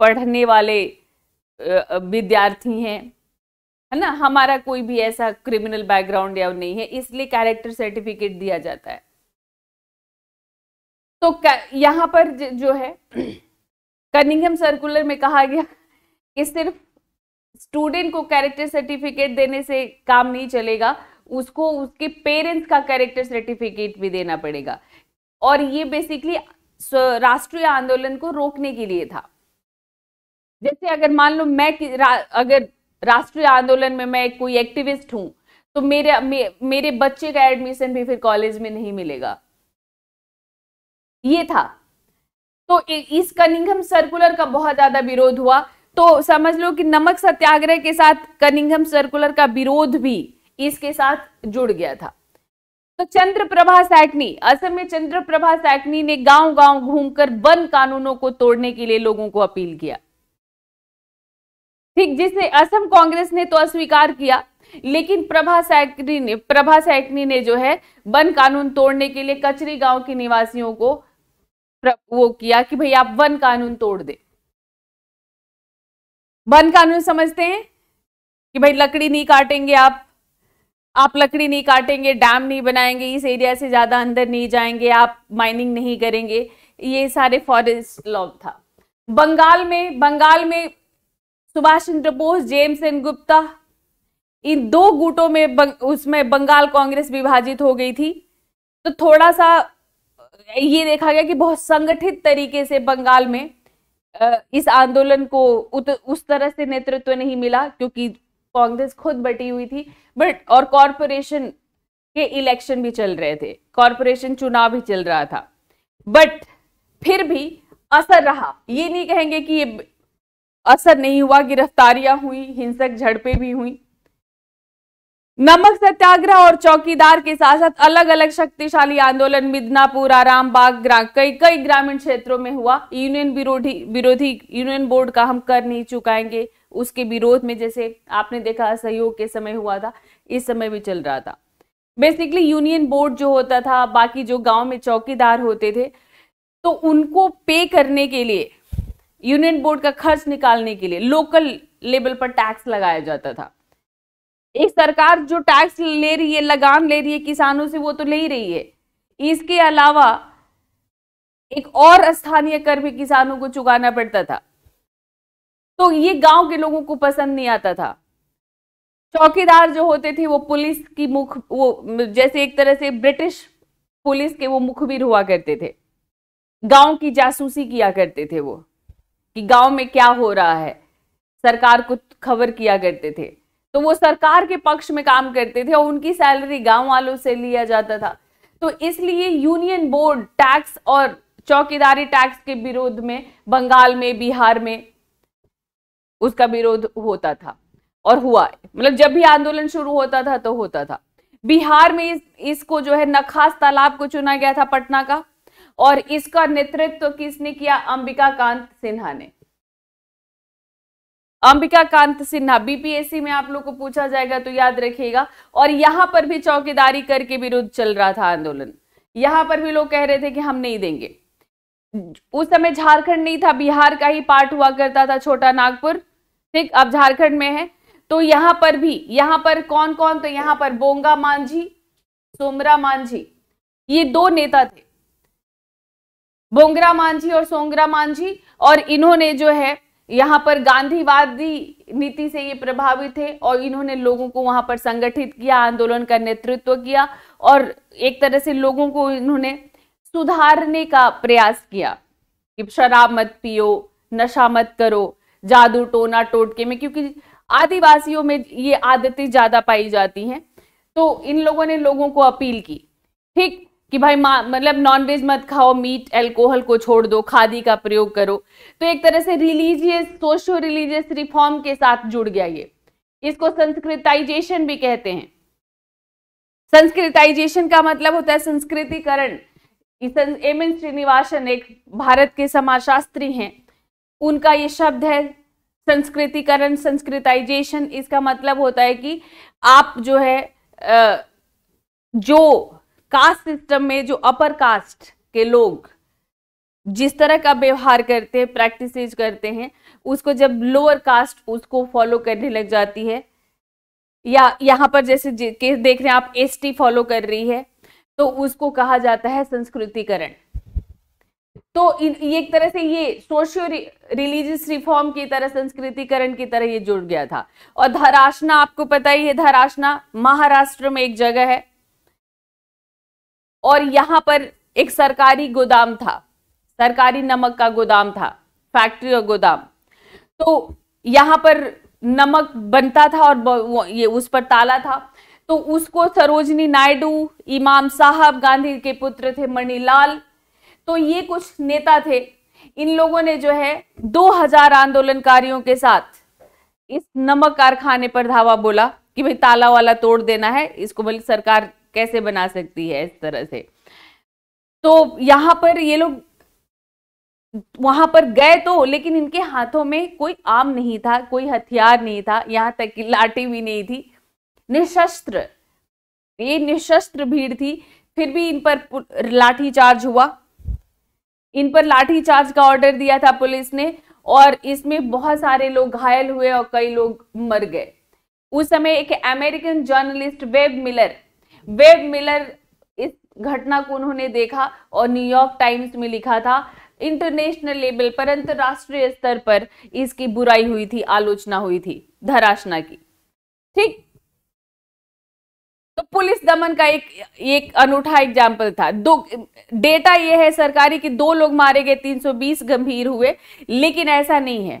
पढ़ने वाले विद्यार्थी हैं है ना हमारा कोई भी ऐसा क्रिमिनल बैकग्राउंड या नहीं है इसलिए कैरेक्टर सर्टिफिकेट दिया जाता है तो यहाँ पर जो है कनिंगम सर्कुलर में कहा गया कि सिर्फ स्टूडेंट को कैरेक्टर सर्टिफिकेट देने से काम नहीं चलेगा उसको उसके पेरेंट्स का कैरेक्टर सर्टिफिकेट भी देना पड़ेगा और ये बेसिकली राष्ट्रीय आंदोलन को रोकने के लिए था जैसे अगर मान लो मैं रा, अगर राष्ट्रीय आंदोलन में मैं कोई एक्टिविस्ट हूं तो मेरे मे, मेरे बच्चे का एडमिशन भी फिर कॉलेज में नहीं मिलेगा ये था तो इस कनिंगम सर्कुलर का बहुत ज्यादा विरोध हुआ तो समझ लो कि नमक सत्याग्रह के साथ कनिंगम सर्कुलर का विरोध भी इसके साथ जुड़ गया था तो चंद्रप्रभा सैकनी असम में चंद्रप्रभा सैकनी ने गांव गांव घूमकर वन कानूनों को तोड़ने के लिए लोगों को अपील किया ठीक जिसने असम कांग्रेस ने तो अस्वीकार किया लेकिन प्रभा सैकनी ने प्रभा सैकनी ने जो है वन कानून तोड़ने के लिए कचरी गांव के निवासियों को वो किया कि भाई आप वन कानून तोड़ दे वन कानून समझते हैं कि भाई लकड़ी नहीं काटेंगे आप आप लकड़ी नहीं काटेंगे डैम नहीं बनाएंगे इस एरिया से ज़्यादा अंदर नहीं जाएंगे आप माइनिंग नहीं करेंगे ये सारे फॉरेस्ट लॉग था बंगाल में बंगाल में सुभाष चंद्र बोस जेम्स एन गुप्ता इन दो गुटों में बंग, उसमें बंगाल कांग्रेस विभाजित हो गई थी तो थोड़ा सा ये देखा गया कि बहुत संगठित तरीके से बंगाल में इस आंदोलन को उत, उस तरह से नेतृत्व नहीं मिला क्योंकि कांग्रेस खुद बटी हुई थी बट और कॉरपोरेशन के इलेक्शन भी चल रहे थे कॉरपोरेशन चुनाव भी चल रहा था बट फिर भी असर रहा ये नहीं कहेंगे कि ये असर नहीं हुआ गिरफ्तारियां हुई हिंसक झड़पें भी हुई नमक सत्याग्रह और चौकीदार के साथ साथ अलग अलग शक्तिशाली आंदोलन मिदनापुर आरामबाग कई कई ग्रामीण क्षेत्रों में हुआ यूनियन विरोधी विरोधी यूनियन बोर्ड का हम कर नहीं चुकाएंगे उसके विरोध में जैसे आपने देखा असहयोग के समय हुआ था इस समय भी चल रहा था बेसिकली यूनियन बोर्ड जो होता था बाकी जो गांव में चौकीदार होते थे तो उनको पे करने के लिए यूनियन बोर्ड का खर्च निकालने के लिए लोकल लेवल पर टैक्स लगाया जाता था एक सरकार जो टैक्स ले रही है लगान ले रही है किसानों से वो तो ले ही रही है इसके अलावा एक और स्थानीय कर भी किसानों को चुकाना पड़ता था तो ये गांव के लोगों को पसंद नहीं आता था चौकीदार जो होते थे वो पुलिस की मुख वो जैसे एक तरह से ब्रिटिश पुलिस के वो मुखबिर हुआ करते थे गांव की जासूसी किया करते थे वो कि गांव में क्या हो रहा है सरकार को खबर किया करते थे तो वो सरकार के पक्ष में काम करते थे और उनकी सैलरी गांव वालों से लिया जाता था तो इसलिए यूनियन बोर्ड टैक्स और चौकीदारी टैक्स के विरोध में बंगाल में बिहार में उसका विरोध होता था और हुआ मतलब जब भी आंदोलन शुरू होता था तो होता था बिहार में इस, इसको जो है नखास तालाब को चुना गया था पटना का और इसका नेतृत्व किसने किया अंबिका कांत सिन्हा ने अंबिका कांत सिन्हा बीपीएससी में आप लोग को पूछा जाएगा तो याद रखिएगा और यहां पर भी चौकीदारी करके विरोध चल रहा था आंदोलन यहां पर भी लोग कह रहे थे कि हम नहीं देंगे उस समय झारखंड नहीं था बिहार का ही पार्ट हुआ करता था छोटा नागपुर ठीक अब झारखंड में है तो यहां पर भी यहां पर कौन कौन तो यहां पर बोंगा मांझी सोमरा मांझी ये दो नेता थे बोंगरा मांझी और सोंगरा मांझी और इन्होंने जो है यहां पर गांधीवादी नीति से ये प्रभावित थे और इन्होंने लोगों को वहां पर संगठित किया आंदोलन का नेतृत्व किया और एक तरह से लोगों को इन्होंने सुधारने का प्रयास किया कि शराब मत पियो नशा मत करो जादू टोना टोटके में क्योंकि आदिवासियों में ये आदतें ज़्यादा पाई जाती हैं तो इन लोगों ने लोगों को अपील की ठीक कि भाई मतलब नॉनवेज मत खाओ मीट एल्कोहल को छोड़ दो खादी का प्रयोग करो तो एक तरह से रिलीजियस सोशो रिलीजियस रिफॉर्म के साथ जुड़ गया ये इसको संस्कृताइजेशन भी कहते हैं संस्कृताइजेशन का मतलब होता है संस्कृतिकरण एम एन श्रीनिवासन एक भारत के समाजशास्त्री हैं उनका ये शब्द है संस्कृतिकरण संस्कृताइजेशन इसका मतलब होता है कि आप जो है जो कास्ट सिस्टम में जो अपर कास्ट के लोग जिस तरह का व्यवहार करते हैं प्रैक्टिस करते हैं उसको जब लोअर कास्ट उसको फॉलो करने लग जाती है या यहाँ पर जैसे केस देख रहे हैं आप एसटी फॉलो कर रही है तो उसको कहा जाता है संस्कृतिकरण तो एक तरह से ये सोशियो रिलीजियस रिफॉर्म की तरह संस्कृतिकरण की तरह ये जुड़ गया था और धराशना आपको पता ही है धराशना महाराष्ट्र में एक जगह है और यहाँ पर एक सरकारी गोदाम था सरकारी नमक का गोदाम था फैक्ट्री और गोदाम तो यहां पर नमक बनता था और ये उस पर ताला था तो उसको सरोजनी नायडू इमाम साहब गांधी के पुत्र थे मणिलाल तो ये कुछ नेता थे इन लोगों ने जो है 2000 आंदोलनकारियों के साथ इस नमक कारखाने पर धावा बोला कि भाई ताला वाला तोड़ देना है इसको बोले सरकार कैसे बना सकती है इस तरह से तो यहां पर ये लोग वहां पर गए तो लेकिन इनके हाथों में कोई आम नहीं था कोई हथियार नहीं था यहां तक कि लाठी भी नहीं थी निशस्त्र ये निशस्त्र भीड़ थी फिर भी इन पर लाठी चार्ज हुआ इन पर लाठीचार्ज का ऑर्डर दिया था पुलिस ने और इसमें बहुत सारे लोग घायल हुए और कई लोग मर गए उस समय एक American journalist Webb Miller Webb Miller इस घटना को उन्होंने देखा और न्यूयॉर्क टाइम्स में लिखा था इंटरनेशनल लेवल पर अंतरराष्ट्रीय स्तर पर इसकी बुराई हुई थी आलोचना हुई थी धराशना की ठीक तो पुलिस दमन का एक एक अनूठा एग्जाम्पल था दो डेटा यह है सरकारी कि दो लोग मारे गए 320 गंभीर हुए लेकिन ऐसा नहीं है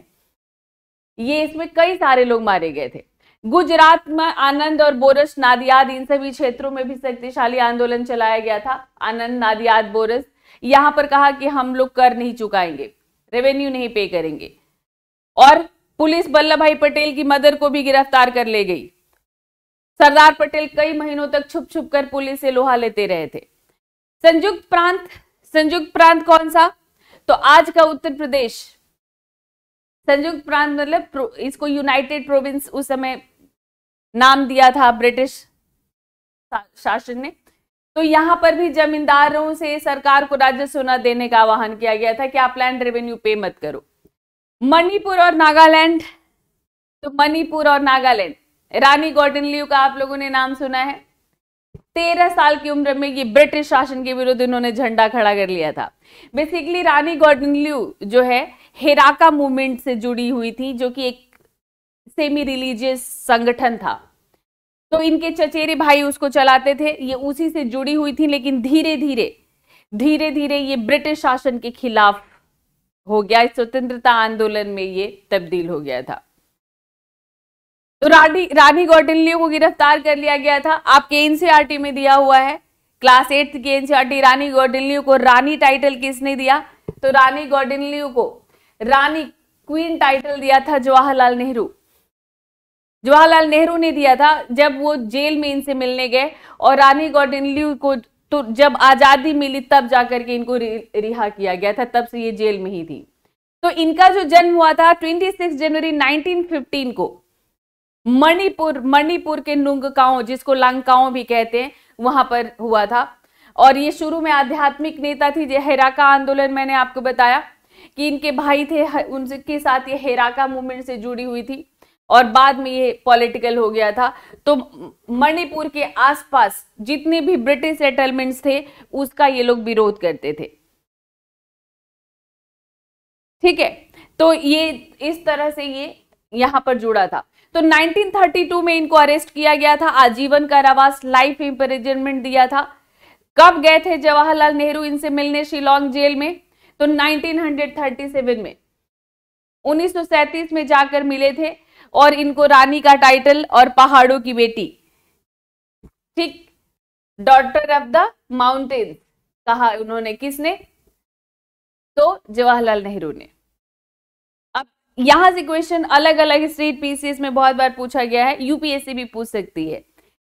ये इसमें कई सारे लोग मारे गए थे गुजरात में आनंद और बोरस नादियाद इन सभी क्षेत्रों में भी शक्तिशाली आंदोलन चलाया गया था आनंद नादियाद बोरस यहां पर कहा कि हम लोग कर नहीं चुकाएंगे रेवेन्यू नहीं पे करेंगे और पुलिस वल्लभ भाई पटेल की मदर को भी गिरफ्तार कर ले गई सरदार पटेल कई महीनों तक छुप छुप कर पुलिस से लोहा लेते रहे थे संयुक्त प्रांत संयुक्त प्रांत कौन सा तो आज का उत्तर प्रदेश संयुक्त प्रांत मतलब इसको यूनाइटेड प्रोविंस उस समय नाम दिया था ब्रिटिश शासन ने तो यहां पर भी जमींदारों से सरकार को राजस्व न देने का आह्वान किया गया था कि आप लैंड रेवेन्यू पे मत करो मणिपुर और नागालैंड तो मणिपुर और नागालैंड रानी गॉर्डन लियू का आप लोगों ने नाम सुना है तेरह साल की उम्र में ये ब्रिटिश शासन के विरुद्ध इन्होंने झंडा खड़ा कर लिया था बेसिकली रानी गॉर्डन लियू जो है हेराका मूवमेंट से जुड़ी हुई थी जो कि एक सेमी रिलीजियस संगठन था तो इनके चचेरे भाई उसको चलाते थे ये उसी से जुड़ी हुई थी लेकिन धीरे धीरे धीरे धीरे ये ब्रिटिश शासन के खिलाफ हो गया स्वतंत्रता आंदोलन में ये तब्दील हो गया था तो रानी रानी गौटिल्यू को गिरफ्तार कर लिया गया था आपके एनसीआरटी में दिया हुआ है क्लास एट्थ की एनसीआरटी रानी गौटिल्यू को रानी टाइटल किसने दिया तो रानी गौटिल्यू को रानी क्वीन टाइटल दिया था जवाहरलाल नेहरू जवाहरलाल नेहरू ने दिया था जब वो जेल में इनसे मिलने गए और रानी गौटिल्यू को तो जब आज़ादी मिली तब जाकर के इनको रिहा किया गया था तब से ये जेल में ही थी तो इनका जो जन्म हुआ था ट्वेंटी जनवरी नाइनटीन को मणिपुर मणिपुर के नुंगकाओं जिसको लंकाओं भी कहते हैं वहां पर हुआ था और ये शुरू में आध्यात्मिक नेता थी जो हेराका आंदोलन मैंने आपको बताया कि इनके भाई थे उनके साथ ये हेराका मूवमेंट से जुड़ी हुई थी और बाद में ये पॉलिटिकल हो गया था तो मणिपुर के आसपास जितने भी ब्रिटिश सेटलमेंट्स थे उसका ये लोग विरोध करते थे ठीक है तो ये इस तरह से ये यहां पर जुड़ा था तो 1932 में इनको अरेस्ट किया गया था आजीवन कारावास लाइफ इम्प्रिजनमेंट दिया था कब गए थे जवाहरलाल नेहरू इनसे मिलने शिलोंग जेल में तो 1937 में 1937 में जाकर मिले थे और इनको रानी का टाइटल और पहाड़ों की बेटी ठीक डॉटर ऑफ द माउंटेन कहा उन्होंने किसने तो जवाहरलाल नेहरू ने यहां से क्वेश्चन अलग अलग स्टेट पीसीएस में बहुत बार पूछा गया है यूपीएससी भी पूछ सकती है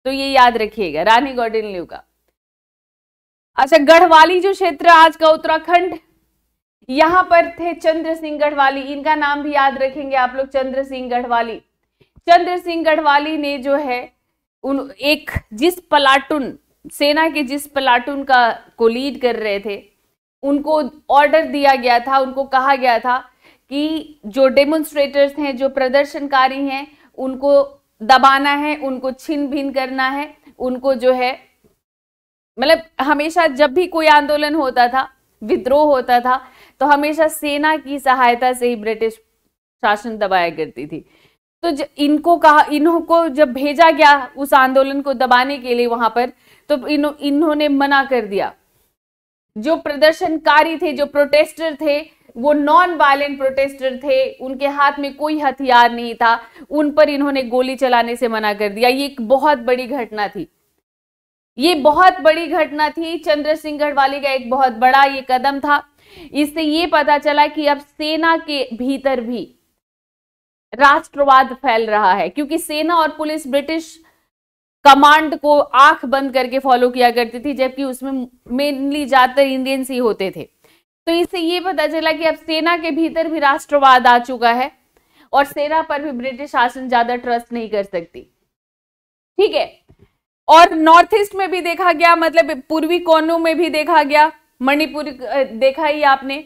तो ये याद रखिएगा रानी गॉर्डन ल्यू का अच्छा गढ़वाली जो क्षेत्र आज का उत्तराखंड यहां पर थे चंद्र सिंह गढ़वाली इनका नाम भी याद रखेंगे आप लोग चंद्र सिंह गढ़वाली चंद्र सिंह गढ़वाली ने जो है उन एक जिस पलाटून सेना के जिस पलाटून का को लीड कर रहे थे उनको ऑर्डर दिया गया था उनको कहा गया था कि जो डेमोन्स्ट्रेटर्स हैं जो प्रदर्शनकारी हैं उनको दबाना है उनको छिन भिन करना है उनको जो है मतलब हमेशा जब भी कोई आंदोलन होता था विद्रोह होता था तो हमेशा सेना की सहायता से ही ब्रिटिश शासन दबाया करती थी तो इनको कहा इन्हों को जब भेजा गया उस आंदोलन को दबाने के लिए वहां पर तो इन इन्होंने मना कर दिया जो प्रदर्शनकारी थे जो प्रोटेस्टर थे वो नॉन वायलेंट प्रोटेस्टर थे उनके हाथ में कोई हथियार नहीं था उन पर इन्होंने गोली चलाने से मना कर दिया ये एक बहुत बड़ी घटना थी ये बहुत बड़ी घटना थी चंद्र सिंह गढ़वाली का एक बहुत बड़ा ये कदम था इससे ये पता चला कि अब सेना के भीतर भी राष्ट्रवाद फैल रहा है क्योंकि सेना और पुलिस ब्रिटिश कमांड को आंख बंद करके फॉलो किया करती थी जबकि उसमें मेनली ज्यादातर इंडियंस ही होते थे तो इससे ये पता चला कि अब सेना के भीतर भी राष्ट्रवाद आ चुका है और सेना पर भी ब्रिटिश शासन ज्यादा ट्रस्ट नहीं कर सकती ठीक है और नॉर्थ ईस्ट में भी देखा गया मतलब पूर्वी कोनू में भी देखा गया मणिपुर देखा ही आपने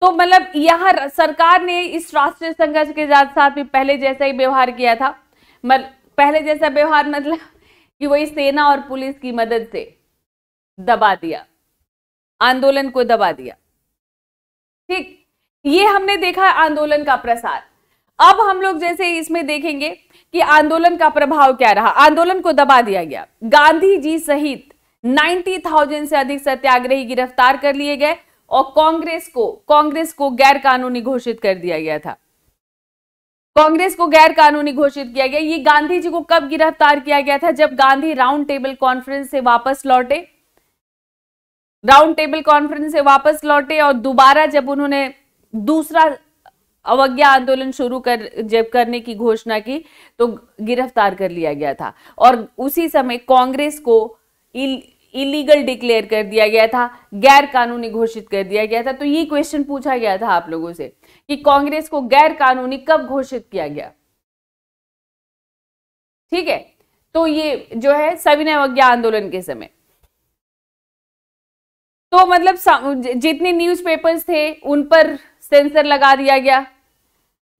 तो मतलब यहाँ सरकार ने इस राष्ट्रीय संघर्ष के साथ भी पहले जैसा ही व्यवहार किया था मतलब पहले जैसा व्यवहार मतलब कि वही सेना और पुलिस की मदद से दबा दिया आंदोलन को दबा दिया ठीक ये हमने देखा आंदोलन का प्रसार अब हम लोग जैसे इसमें देखेंगे कि आंदोलन का प्रभाव क्या रहा आंदोलन को दबा दिया गया गांधी जी सहित 90,000 से अधिक सत्याग्रही गिरफ्तार कर लिए गए और कांग्रेस को कांग्रेस को गैर कानूनी घोषित कर दिया गया था कांग्रेस को गैर कानूनी घोषित किया गया ये गांधी जी को कब गिरफ्तार किया गया था जब गांधी राउंड टेबल कॉन्फ्रेंस से वापस लौटे राउंड टेबल कॉन्फ्रेंस से वापस लौटे और दोबारा जब उन्होंने दूसरा अवज्ञा आंदोलन शुरू कर जब करने की घोषणा की तो गिरफ्तार कर लिया गया था और उसी समय कांग्रेस को इल, इलीगल डिक्लेयर कर दिया गया था गैर कानूनी घोषित कर दिया गया था तो ये क्वेश्चन पूछा गया था आप लोगों से कि कांग्रेस को गैर कानूनी कब घोषित किया गया ठीक है तो ये जो है सविनय अवज्ञा आंदोलन के समय तो मतलब जितने न्यूज़पेपर्स थे उन पर सेंसर लगा दिया गया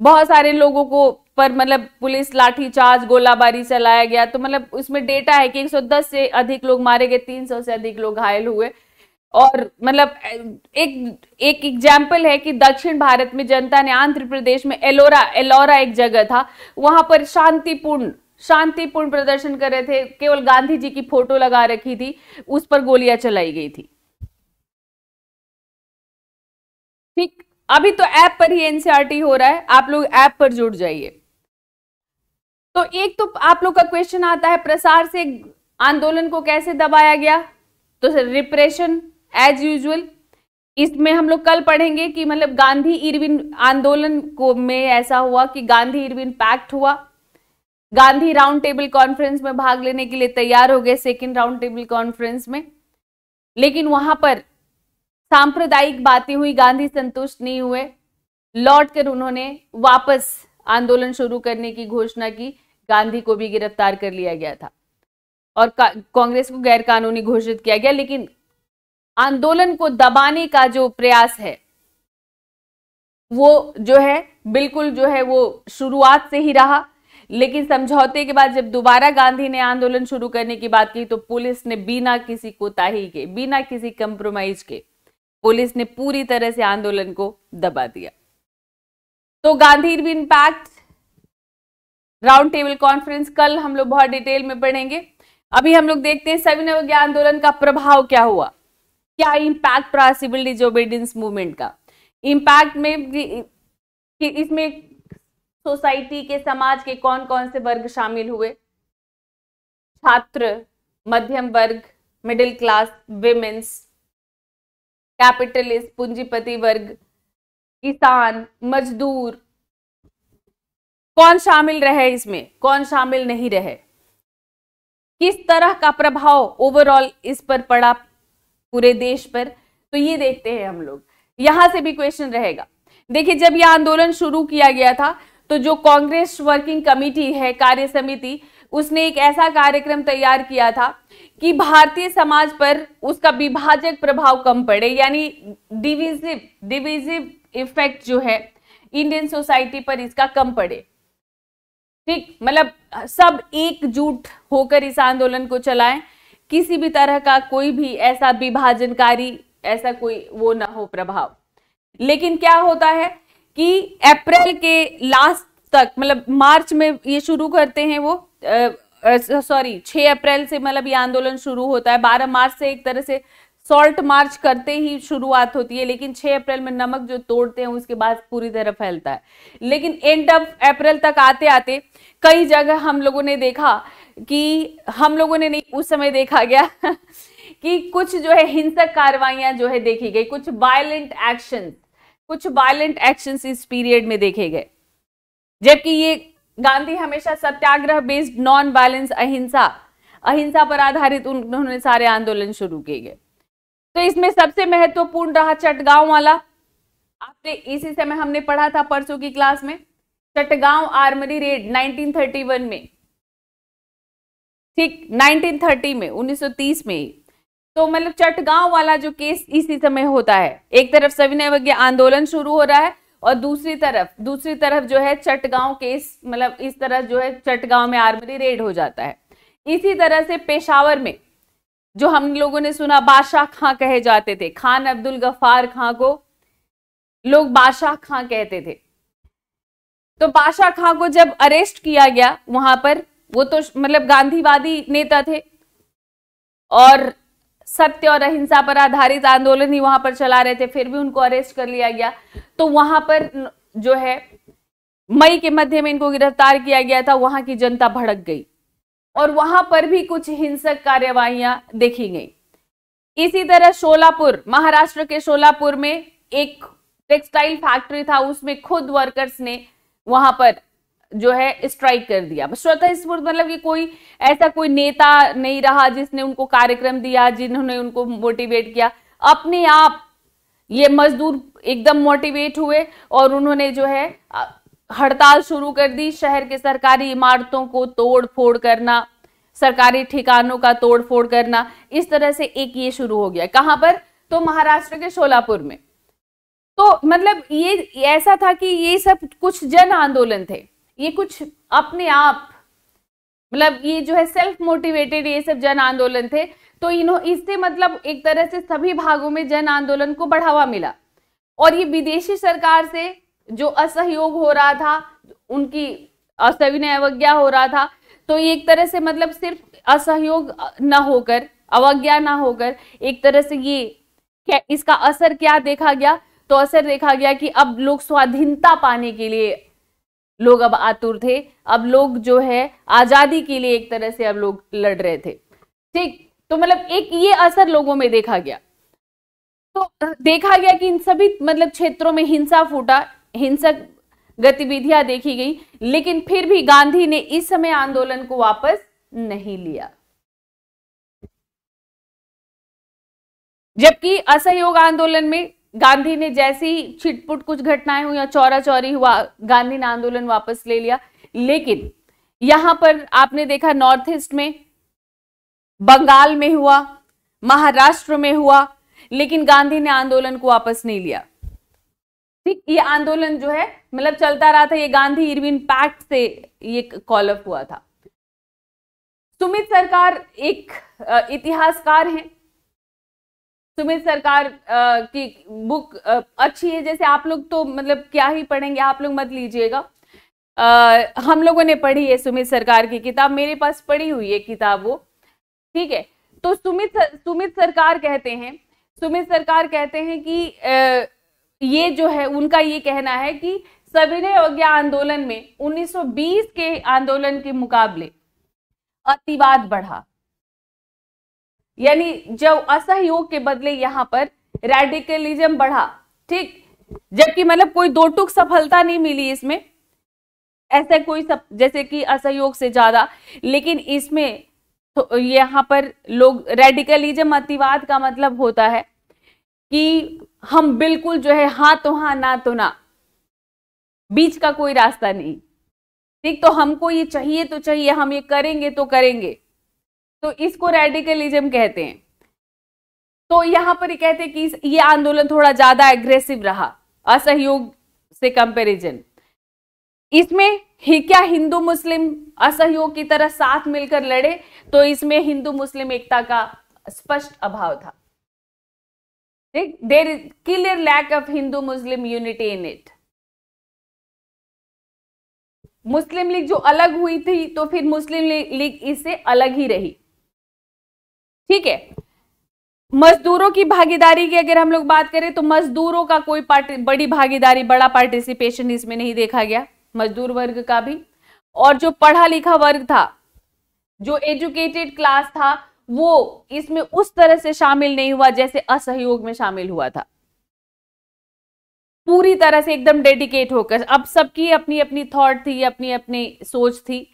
बहुत सारे लोगों को पर मतलब पुलिस लाठीचार्ज गोलाबारी चलाया गया तो मतलब उसमें डेटा है कि 110 से अधिक लोग मारे गए 300 से अधिक लोग घायल हुए और मतलब एक एक एग्जाम्पल है कि दक्षिण भारत में जनता ने आंध्र प्रदेश में एलोरा एलोरा एक जगह था वहां पर शांतिपूर्ण शांतिपूर्ण प्रदर्शन कर रहे थे केवल गांधी जी की फोटो लगा रखी थी उस पर गोलियां चलाई गई थी ठीक अभी तो ऐप पर ही एनसीआरटी e हो रहा है आप लोग ऐप पर जुड़ जाइए तो एक तो आप लोग का क्वेश्चन आता है प्रसार से आंदोलन को कैसे दबाया गया तो रिप्रेशन एज यूजल इसमें हम लोग कल पढ़ेंगे कि मतलब गांधी इरविन आंदोलन को में ऐसा हुआ कि गांधी इरविन पैक्ट हुआ गांधी राउंड टेबल कॉन्फ्रेंस में भाग लेने के लिए तैयार हो गए सेकेंड राउंड टेबल कॉन्फ्रेंस में लेकिन वहां पर सांप्रदायिक बातें हुई गांधी संतुष्ट नहीं हुए लौटकर उन्होंने वापस आंदोलन शुरू करने की घोषणा की गांधी को भी गिरफ्तार कर लिया गया था और कांग्रेस को गैरकानूनी घोषित किया गया लेकिन आंदोलन को दबाने का जो प्रयास है वो जो है बिल्कुल जो है वो शुरुआत से ही रहा लेकिन समझौते के बाद जब दोबारा गांधी ने आंदोलन शुरू करने की बात की तो पुलिस ने बिना किसी कोताही के बिना किसी कंप्रोमाइज के पुलिस ने पूरी तरह से आंदोलन को दबा दिया तो Gandhi impact round table conference कल हम लोग बहुत डिटेल में पढ़ेंगे अभी हम लोग देखते हैं सभी नवज्ञ आंदोलन का प्रभाव क्या हुआ क्या इंपैक्ट रहा डिजोबिडेंस मूवमेंट का इंपैक्ट में कि इसमें सोसाइटी के समाज के कौन कौन से वर्ग शामिल हुए छात्र मध्यम वर्ग मिडिल क्लास विमेन्स कैपिटलिस्ट पूंजीपति वर्ग किसान मजदूर कौन शामिल रहे इसमें कौन शामिल नहीं रहे किस तरह का प्रभाव ओवरऑल इस पर पड़ा पूरे देश पर तो ये देखते हैं हम लोग यहां से भी क्वेश्चन रहेगा देखिए जब यह आंदोलन शुरू किया गया था तो जो कांग्रेस वर्किंग कमेटी है कार्य समिति उसने एक ऐसा कार्यक्रम तैयार किया था कि भारतीय समाज पर उसका विभाजक प्रभाव कम पड़े यानी डिविजिव डिविजिव इफेक्ट जो है इंडियन सोसाइटी पर इसका कम पड़े ठीक मतलब सब एकजुट होकर इस आंदोलन को चलाएं किसी भी तरह का कोई भी ऐसा विभाजनकारी ऐसा कोई वो ना हो प्रभाव लेकिन क्या होता है कि अप्रैल के लास्ट तक मतलब मार्च में ये शुरू करते हैं वो सॉरी छः अप्रैल से मतलब ये आंदोलन शुरू होता है बारह मार्च से एक तरह से सॉल्ट मार्च करते ही शुरुआत होती है लेकिन 6 अप्रैल में नमक जो तोड़ते हैं उसके बाद पूरी तरह फैलता है लेकिन एंड ऑफ अप्रैल तक आते आते कई जगह हम लोगों ने देखा कि हम लोगों ने नहीं उस समय देखा गया कि कुछ जो है हिंसक कार्रवाइयां जो है देखी गई कुछ वायलेंट एक्शन कुछ वायलेंट एक्शन इस पीरियड में देखे गए जबकि ये गांधी हमेशा सत्याग्रह बेस्ड नॉन वायलेंस अहिंसा अहिंसा पर आधारित उन्होंने सारे आंदोलन शुरू किए गए तो इसमें सबसे महत्वपूर्ण रहा चटगांव वाला आपने इसी समय हमने पढ़ा था परसों की क्लास में चटगांव आर्मरी रेड 1931 में ठीक 1930 में 1930 में तो मतलब चटगांव वाला जो केस इसी समय होता है एक तरफ सविनय आंदोलन शुरू हो रहा है और दूसरी तरफ दूसरी तरफ जो है चटगांव केस मतलब इस तरह जो है चटगांव में आर्मरी रेड हो जाता है इसी तरह से पेशावर में जो हम लोगों ने सुना बादशाह खां कहे जाते थे खान अब्दुल गफार खां को लोग बादशाह खां कहते थे तो बादशाह खां को जब अरेस्ट किया गया वहां पर वो तो मतलब गांधीवादी नेता थे और सत्य और अहिंसा पर आधारित आंदोलन ही वहां पर चला रहे थे फिर भी उनको अरेस्ट कर लिया गया तो वहां पर जो है मई के मध्य में इनको गिरफ्तार किया गया था वहां की जनता भड़क गई और वहां पर भी कुछ हिंसक कार्यवाही देखी गई इसी तरह शोलापुर महाराष्ट्र के शोलापुर में एक टेक्सटाइल फैक्ट्री था उसमें खुद वर्कर्स ने वहां पर जो है स्ट्राइक कर दिया स्वतः स्फूर्त मतलब कि कोई ऐसा कोई नेता नहीं रहा जिसने उनको कार्यक्रम दिया जिन्होंने उनको मोटिवेट किया अपने आप ये मजदूर एकदम मोटिवेट हुए और उन्होंने जो है हड़ताल शुरू कर दी शहर के सरकारी इमारतों को तोड़ फोड़ करना सरकारी ठिकानों का तोड़ फोड़ करना इस तरह से एक ये शुरू हो गया कहां पर तो महाराष्ट्र के शोलापुर में तो मतलब ये ऐसा था कि ये सब कुछ जन आंदोलन थे ये कुछ अपने आप मतलब ये जो है सेल्फ मोटिवेटेड ये सब जन आंदोलन थे तो इन्हों इससे मतलब एक तरह से सभी भागों में जन आंदोलन को बढ़ावा मिला और ये विदेशी सरकार से जो असहयोग हो रहा था उनकी असविनय अवज्ञा हो रहा था तो ये एक तरह से मतलब सिर्फ असहयोग न होकर अवज्ञा ना होकर एक तरह से ये क्या इसका असर क्या देखा गया तो असर देखा गया कि अब लोग स्वाधीनता पाने के लिए लोग अब आतुर थे अब लोग जो है आज़ादी के लिए एक तरह से अब लोग लड़ रहे थे ठीक तो मतलब एक ये असर लोगों में देखा गया तो देखा गया कि इन सभी मतलब क्षेत्रों में हिंसा फूटा हिंसक गतिविधियां देखी गई लेकिन फिर भी गांधी ने इस समय आंदोलन को वापस नहीं लिया जबकि असहयोग आंदोलन में गांधी ने जैसी छिटपुट कुछ घटनाएं हुई या चौरा चौरी हुआ गांधी ने आंदोलन वापस ले लिया लेकिन यहां पर आपने देखा नॉर्थ ईस्ट में बंगाल में हुआ महाराष्ट्र में हुआ लेकिन गांधी ने आंदोलन को वापस नहीं लिया ठीक ये आंदोलन जो है मतलब चलता रहा था ये गांधी इरविन पैक्ट से ये कॉल अप हुआ था सुमित सरकार एक इतिहासकार हैं सुमित सरकार आ, की बुक आ, अच्छी है जैसे आप लोग तो मतलब क्या ही पढ़ेंगे आप लोग मत लीजिएगा हम लोगों ने पढ़ी है सुमित सरकार की किताब मेरे पास पढ़ी हुई है किताब वो ठीक है तो सुमित सुमित सरकार कहते हैं सुमित सरकार कहते हैं कि आ, ये जो है उनका ये कहना है कि सविनय अवज्ञा आंदोलन में 1920 के आंदोलन के मुकाबले अतिवाद बढ़ा यानी जब असहयोग के बदले यहां पर रेडिकलिज्म बढ़ा ठीक जबकि मतलब कोई दो टुक सफलता नहीं मिली इसमें ऐसा कोई सब जैसे कि असहयोग से ज्यादा लेकिन इसमें तो यहां पर लोग रेडिकलिज्म अतिवाद का मतलब होता है कि हम बिल्कुल जो है हाँ तो हाँ ना तो ना बीच का कोई रास्ता नहीं ठीक तो हमको ये चाहिए तो चाहिए हम ये करेंगे तो करेंगे तो इसको रेडिकलिज्म कहते हैं तो यहां पर कहते हैं कि ये आंदोलन थोड़ा ज्यादा एग्रेसिव रहा असहयोग से कंपैरिजन इसमें ही क्या हिंदू मुस्लिम असहयोग की तरह साथ मिलकर लड़े तो इसमें हिंदू मुस्लिम एकता का स्पष्ट अभाव था ठीक there clear lack of Hindu Muslim unity in it Muslim League जो अलग हुई थी तो फिर मुस्लिम लीग इससे अलग ही रही ठीक है मजदूरों की भागीदारी की अगर हम लोग बात करें तो मजदूरों का कोई बड़ी भागीदारी बड़ा पार्टिसिपेशन इसमें नहीं देखा गया मजदूर वर्ग का भी और जो पढ़ा लिखा वर्ग था जो एजुकेटेड क्लास था वो इसमें उस तरह से शामिल नहीं हुआ जैसे असहयोग में शामिल हुआ था पूरी तरह से एकदम डेडिकेट होकर अब सबकी अपनी अपनी थॉट थी अपनी अपनी सोच थी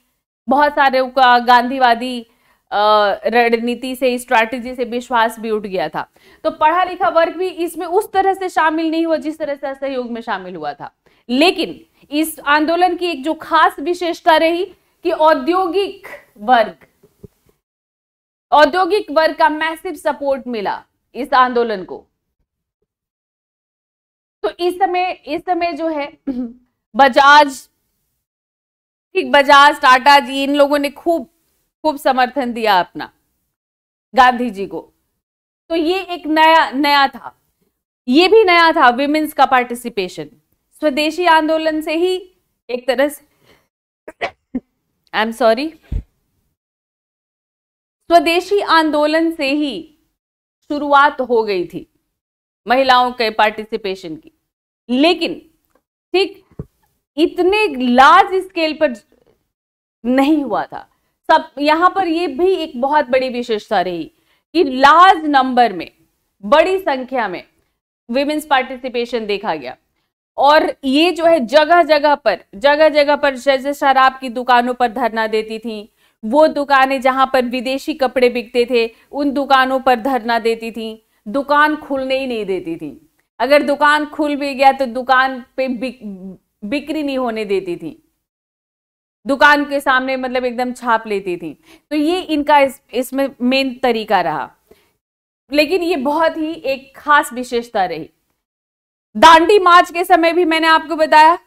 बहुत सारे का गांधीवादी रणनीति से स्ट्रैटेजी से विश्वास भी उठ गया था तो पढ़ा लिखा वर्ग भी इसमें उस तरह से शामिल नहीं हुआ जिस तरह से असहयोग में शामिल हुआ था लेकिन इस आंदोलन की एक जो खास विशेषता रही कि औद्योगिक वर्ग औद्योगिक वर्ग का मैसिव सपोर्ट मिला इस आंदोलन को तो इस समय इस समय जो है बजाज ठीक बजाज टाटा जी इन लोगों ने खूब खूब समर्थन दिया अपना गांधी जी को तो ये एक नया नया था ये भी नया था विमेन्स का पार्टिसिपेशन स्वदेशी आंदोलन से ही एक तरह से आई एम सॉरी स्वदेशी आंदोलन से ही शुरुआत हो गई थी महिलाओं के पार्टिसिपेशन की लेकिन ठीक इतने लार्ज स्केल पर नहीं हुआ था सब यहां पर यह भी एक बहुत बड़ी विशेषता रही कि लार्ज नंबर में बड़ी संख्या में विमेन्स पार्टिसिपेशन देखा गया और ये जो है जगह जगह पर जगह जगह पर जैसे शराब की दुकानों पर धरना देती थी वो दुकानें जहां पर विदेशी कपड़े बिकते थे उन दुकानों पर धरना देती थी दुकान खुलने ही नहीं देती थी अगर दुकान खुल भी गया तो दुकान पे बिक, बिक्री नहीं होने देती थी दुकान के सामने मतलब एकदम छाप लेती थी तो ये इनका इस इसमें मेन तरीका रहा लेकिन ये बहुत ही एक खास विशेषता रही दांडी मार्च के समय भी मैंने आपको बताया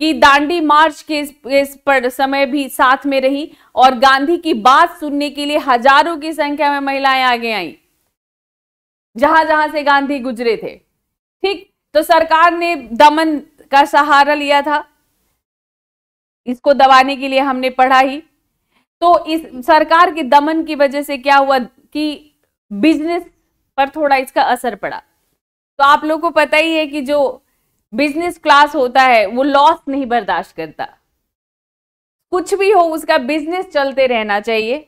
कि दांडी मार्च के इस, इस पर समय भी साथ में रही और गांधी की बात सुनने के लिए हजारों की संख्या में महिलाएं आगे आई जहां जहां से गांधी गुजरे थे ठीक तो सरकार ने दमन का सहारा लिया था इसको दबाने के लिए हमने पढ़ा ही तो इस सरकार के दमन की वजह से क्या हुआ कि बिजनेस पर थोड़ा इसका असर पड़ा तो आप लोगों को पता ही है कि जो बिजनेस क्लास होता है वो लॉस नहीं बर्दाश्त करता कुछ भी हो उसका बिजनेस चलते रहना चाहिए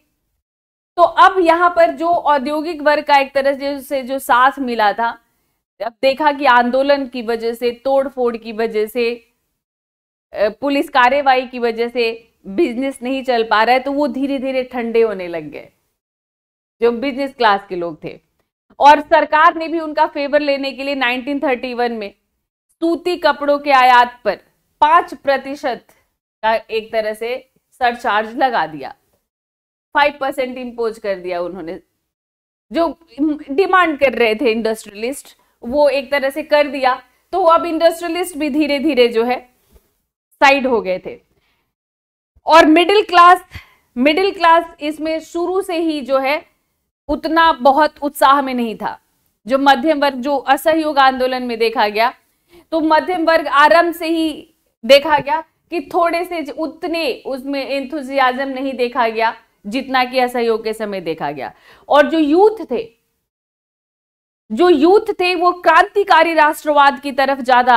तो अब यहां पर जो औद्योगिक वर्ग का एक तरह से जो साथ मिला था अब देखा कि आंदोलन की वजह से तोड़फोड़ की वजह से पुलिस कार्रवाई की वजह से बिजनेस नहीं चल पा रहा है तो वो धीरे धीरे ठंडे होने लग गए जो बिजनेस क्लास के लोग थे और सरकार ने भी उनका फेवर लेने के लिए 1931 में सूती कपड़ों के आयात पर पांच प्रतिशत का एक तरह से सरचार्ज लगा दिया फाइव परसेंट इम्पोज कर दिया उन्होंने जो डिमांड कर रहे थे इंडस्ट्रियलिस्ट वो एक तरह से कर दिया तो अब इंडस्ट्रियलिस्ट भी धीरे धीरे जो है साइड हो गए थे और मिडिल क्लास मिडिल क्लास इसमें शुरू से ही जो है उतना बहुत उत्साह में नहीं था जो मध्यम वर्ग जो असहयोग आंदोलन में देखा गया तो मध्यम वर्ग आरंभ से ही देखा गया कि थोड़े से उतने उसमें एंथुजियाजम नहीं देखा गया जितना कि असहयोग के समय देखा गया और जो यूथ थे जो यूथ थे वो क्रांतिकारी राष्ट्रवाद की तरफ ज्यादा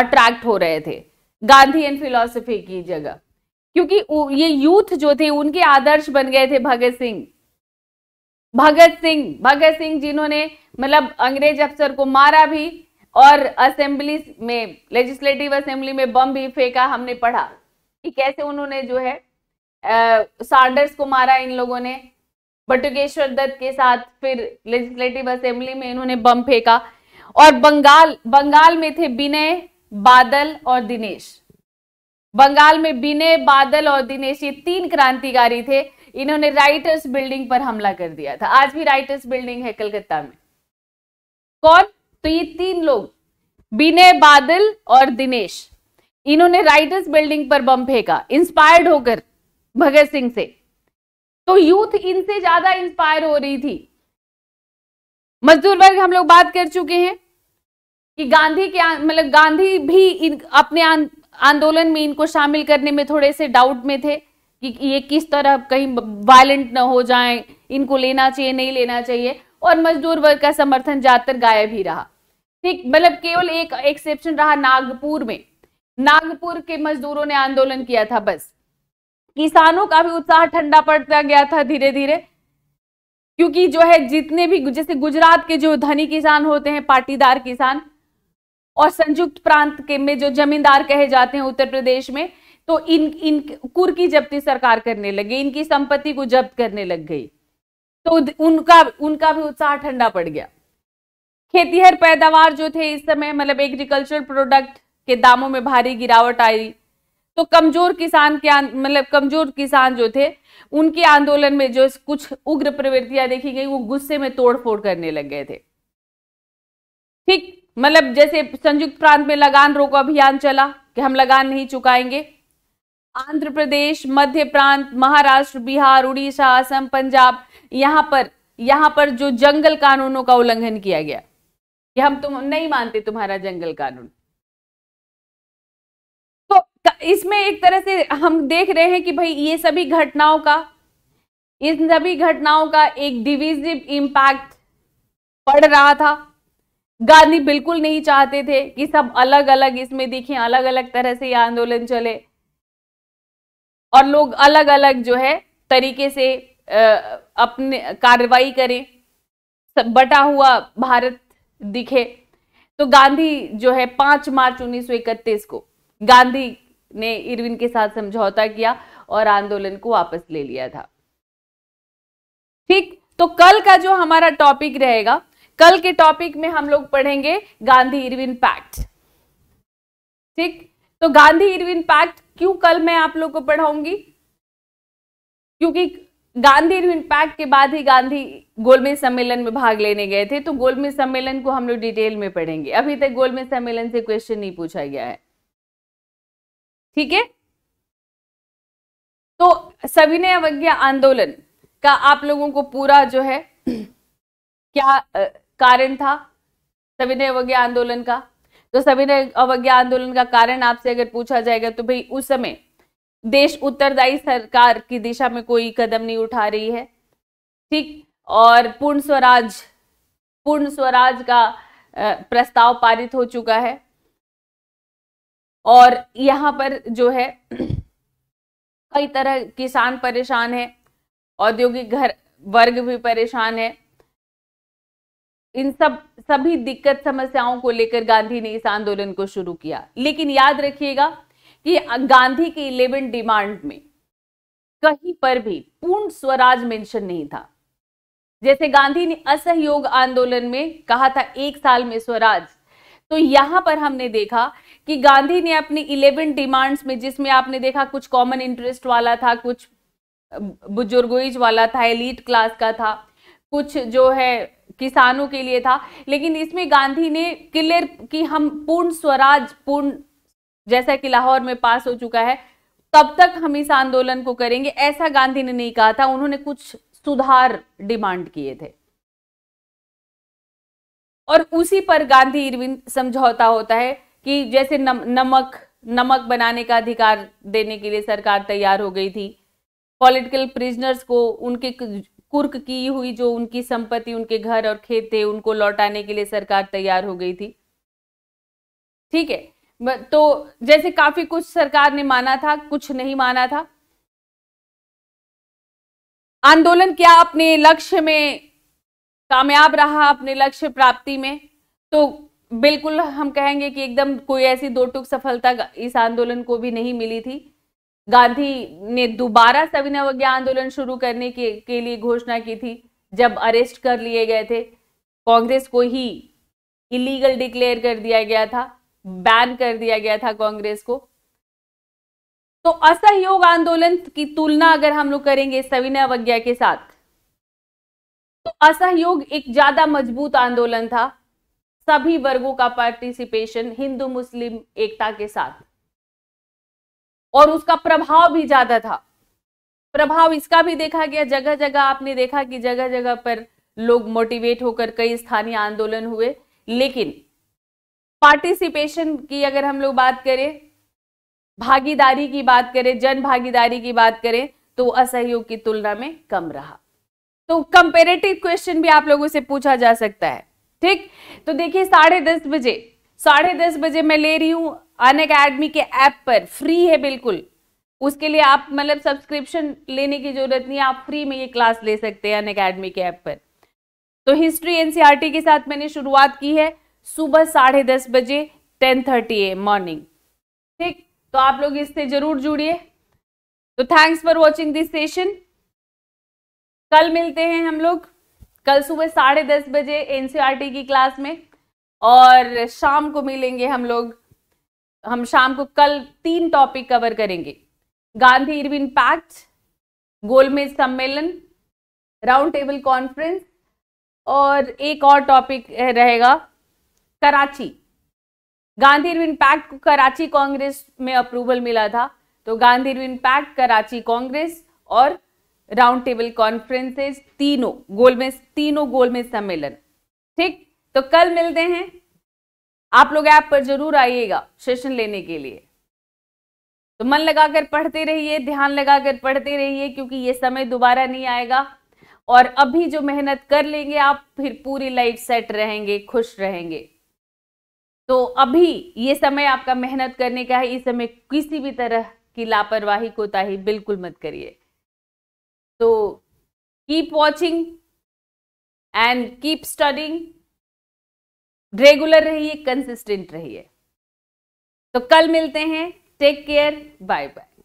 अट्रैक्ट हो रहे थे गांधी एंड फिलोसफी की जगह क्योंकि ये यूथ जो थे उनके आदर्श बन गए थे भगत सिंह भगत सिंह भगत सिंह जिन्होंने मतलब अंग्रेज अफसर को मारा भी और असेंबली में लेजिस्लेटिव असेंबली में बम भी फेंका हमने पढ़ा कि कैसे उन्होंने जो है सार्डर्स को मारा इन लोगों ने बटुकेश्वर दत्त के साथ फिर लेजिस्लेटिव असेंबली में इन्होंने बम फेंका और बंगाल बंगाल में थे विनय बादल और दिनेश बंगाल में बिने बादल और दिनेश ये तीन क्रांतिकारी थे इन्होंने राइटर्स बिल्डिंग पर हमला कर दिया था आज भी राइटर्स बिल्डिंग है कलकत्ता में कौन तो ये तीन लोग बिने बादल और दिनेश इन्होंने राइटर्स बिल्डिंग पर बम फेंका इंस्पायर्ड होकर भगत सिंह से तो यूथ इनसे ज्यादा इंस्पायर हो रही थी मजदूर वर्ग हम लोग बात कर चुके हैं कि गांधी के मतलब गांधी भी इन, अपने आंदोलन में इनको शामिल करने में थोड़े से डाउट में थे कि ये किस तरह कहीं वायलेंट ना हो जाए इनको लेना चाहिए नहीं लेना चाहिए और मजदूर वर्ग का समर्थन ज्यादातर गायब ही रहा ठीक मतलब केवल एक एक्सेप्शन रहा नागपुर में नागपुर के मजदूरों ने आंदोलन किया था बस किसानों का भी उत्साह ठंडा पड़ता गया था धीरे धीरे क्योंकि जो है जितने भी जैसे गुजरात के जो धनी किसान होते हैं पाटीदार किसान और संयुक्त प्रांत के में जो जमींदार कहे जाते हैं उत्तर प्रदेश में तो इन इन कुर की जब्ती सरकार करने लग गई इनकी संपत्ति को जब्त करने लग गई तो उनका उनका भी उत्साह ठंडा पड़ गया खेतीहर पैदावार जो थे इस समय मतलब एग्रीकल्चर प्रोडक्ट के दामों में भारी गिरावट आई तो कमजोर किसान के मतलब कमजोर किसान जो थे उनके आंदोलन में जो कुछ उग्र प्रवृत्तियां देखी गई वो गुस्से में तोड़फोड़ करने लग गए थे ठीक मतलब जैसे संयुक्त प्रांत में लगान रोको अभियान चला कि हम लगान नहीं चुकाएंगे आंध्र प्रदेश मध्य प्रांत महाराष्ट्र बिहार उड़ीसा असम पंजाब यहाँ पर यहां पर जो जंगल कानूनों का उल्लंघन किया गया कि हम तुम नहीं मानते तुम्हारा जंगल कानून तो इसमें एक तरह से हम देख रहे हैं कि भाई ये सभी घटनाओं का इन सभी घटनाओं का एक डिविजिव इंपैक्ट पड़ रहा था गांधी बिल्कुल नहीं चाहते थे कि सब अलग अलग इसमें देखें अलग अलग तरह से यह आंदोलन चले और लोग अलग अलग जो है तरीके से अपने कार्रवाई करें बटा हुआ भारत दिखे तो गांधी जो है पांच मार्च उन्नीस को गांधी ने इरविन के साथ समझौता किया और आंदोलन को वापस ले लिया था ठीक तो कल का जो हमारा टॉपिक रहेगा कल के टॉपिक में हम लोग पढ़ेंगे गांधी इरविन पैक्ट ठीक तो गांधी इरविन पैक्ट क्यों कल मैं आप लोग को पढ़ाऊंगी क्योंकि गांधी इरविन पैक्ट के बाद ही गांधी गोलमेज सम्मेलन में भाग लेने गए थे तो गोलमेज सम्मेलन को हम लोग डिटेल में पढ़ेंगे अभी तक गोलमेज सम्मेलन से क्वेश्चन नहीं पूछा गया है ठीक है तो सविनय अवज्ञा आंदोलन का आप लोगों को पूरा जो है क्या कारण था सविनय अवज्ञा आंदोलन का तो सविनय अवज्ञा आंदोलन का कारण आपसे अगर पूछा जाएगा तो भाई उस समय देश उत्तरदायी सरकार की दिशा में कोई कदम नहीं उठा रही है ठीक और पूर्ण स्वराज पूर्ण स्वराज का प्रस्ताव पारित हो चुका है और यहाँ पर जो है कई तरह किसान परेशान है औद्योगिक घर वर्ग भी परेशान है इन सब सभी दिक्कत समस्याओं को लेकर गांधी ने इस आंदोलन को शुरू किया लेकिन याद रखिएगा कि गांधी के इलेवन डिमांड में कहीं पर भी पूर्ण स्वराज मेंशन नहीं था जैसे गांधी ने असहयोग आंदोलन में कहा था एक साल में स्वराज तो यहां पर हमने देखा कि गांधी ने अपने इलेवन डिमांड्स में जिसमें आपने देखा कुछ कॉमन इंटरेस्ट वाला था कुछ बुजुर्गोइज वाला था एलिट क्लास का था कुछ जो है किसानों के लिए था लेकिन इसमें गांधी ने क्लियर की हम पूर्ण स्वराज पूर्ण जैसा कि लाहौर में पास हो चुका है तब तक हम इस आंदोलन को करेंगे ऐसा गांधी ने नहीं कहा था उन्होंने कुछ सुधार डिमांड किए थे और उसी पर गांधी इरविन समझौता होता है कि जैसे नम, नमक नमक बनाने का अधिकार देने के लिए सरकार तैयार हो गई थी पॉलिटिकल प्रिजनर्स को उनके कुर्क की हुई जो उनकी संपत्ति उनके घर और खेत थे उनको लौटाने के लिए सरकार तैयार हो गई थी ठीक है तो जैसे काफी कुछ सरकार ने माना था कुछ नहीं माना था आंदोलन क्या अपने लक्ष्य में कामयाब रहा अपने लक्ष्य प्राप्ति में तो बिल्कुल हम कहेंगे कि एकदम कोई ऐसी दो टुक सफलता इस आंदोलन को भी नहीं मिली थी गांधी ने दोबारा सविनय आंदोलन शुरू करने के, के लिए घोषणा की थी जब अरेस्ट कर लिए गए थे कांग्रेस को ही इलीगल डिक्लेयर कर दिया गया था बैन कर दिया गया था कांग्रेस को तो असहयोग आंदोलन की तुलना अगर हम लोग करेंगे सविनय अवज्ञा के साथ तो असहयोग एक ज्यादा मजबूत आंदोलन था सभी वर्गों का पार्टिसिपेशन हिंदू मुस्लिम एकता के साथ और उसका प्रभाव भी ज्यादा था प्रभाव इसका भी देखा गया जगह जगह आपने देखा कि जगह जगह पर लोग मोटिवेट होकर कई स्थानीय आंदोलन हुए लेकिन पार्टिसिपेशन की अगर हम लोग बात करें भागीदारी की बात करें जन भागीदारी की बात करें तो असहयोग की तुलना में कम रहा तो कंपेरेटिव क्वेश्चन भी आप लोगों से पूछा जा सकता है ठीक तो देखिए साढ़े दस बजे साढ़े दस बजे मैं ले रही हूं अन अकेडमी के ऐप पर फ्री है बिल्कुल उसके लिए आप मतलब सब्सक्रिप्शन लेने की जरूरत नहीं है आप फ्री में ये क्लास ले सकते हैं अन अकेडमी के ऐप पर तो हिस्ट्री एनसीईआरटी के साथ मैंने शुरुआत की है सुबह साढ़े दस बजे टेन थर्टी ए मॉर्निंग ठीक तो आप लोग इससे जरूर जुड़िए तो thanks for watching this session कल मिलते हैं हम लोग कल सुबह साढ़े दस बजे एनसीईआरटी की क्लास में और शाम को मिलेंगे हम लोग हम शाम को कल तीन टॉपिक कवर करेंगे गांधी इरविन पैक्ट गोलमेज सम्मेलन राउंड टेबल कॉन्फ्रेंस और एक और टॉपिक रहेगा कराची गांधी इरविन पैक्ट को कराची कांग्रेस में अप्रूवल मिला था तो Gandhi Irwin pact Karachi Congress और राउंड टेबल कॉन्फ्रेंसेस तीनों गोलमेज तीनों गोलमेज सम्मेलन ठीक तो कल मिलते हैं आप लोग ऐप पर जरूर आइएगा सेशन लेने के लिए तो मन लगाकर पढ़ते रहिए ध्यान लगाकर पढ़ते रहिए क्योंकि ये समय दोबारा नहीं आएगा और अभी जो मेहनत कर लेंगे आप फिर पूरी लाइफ सेट रहेंगे खुश रहेंगे तो अभी ये समय आपका मेहनत करने का है इस समय किसी भी तरह की लापरवाही कोताही बिल्कुल मत करिए तो keep watching and keep studying regular रहिए कंसिस्टेंट रहिए तो कल मिलते हैं टेक केयर बाय बाय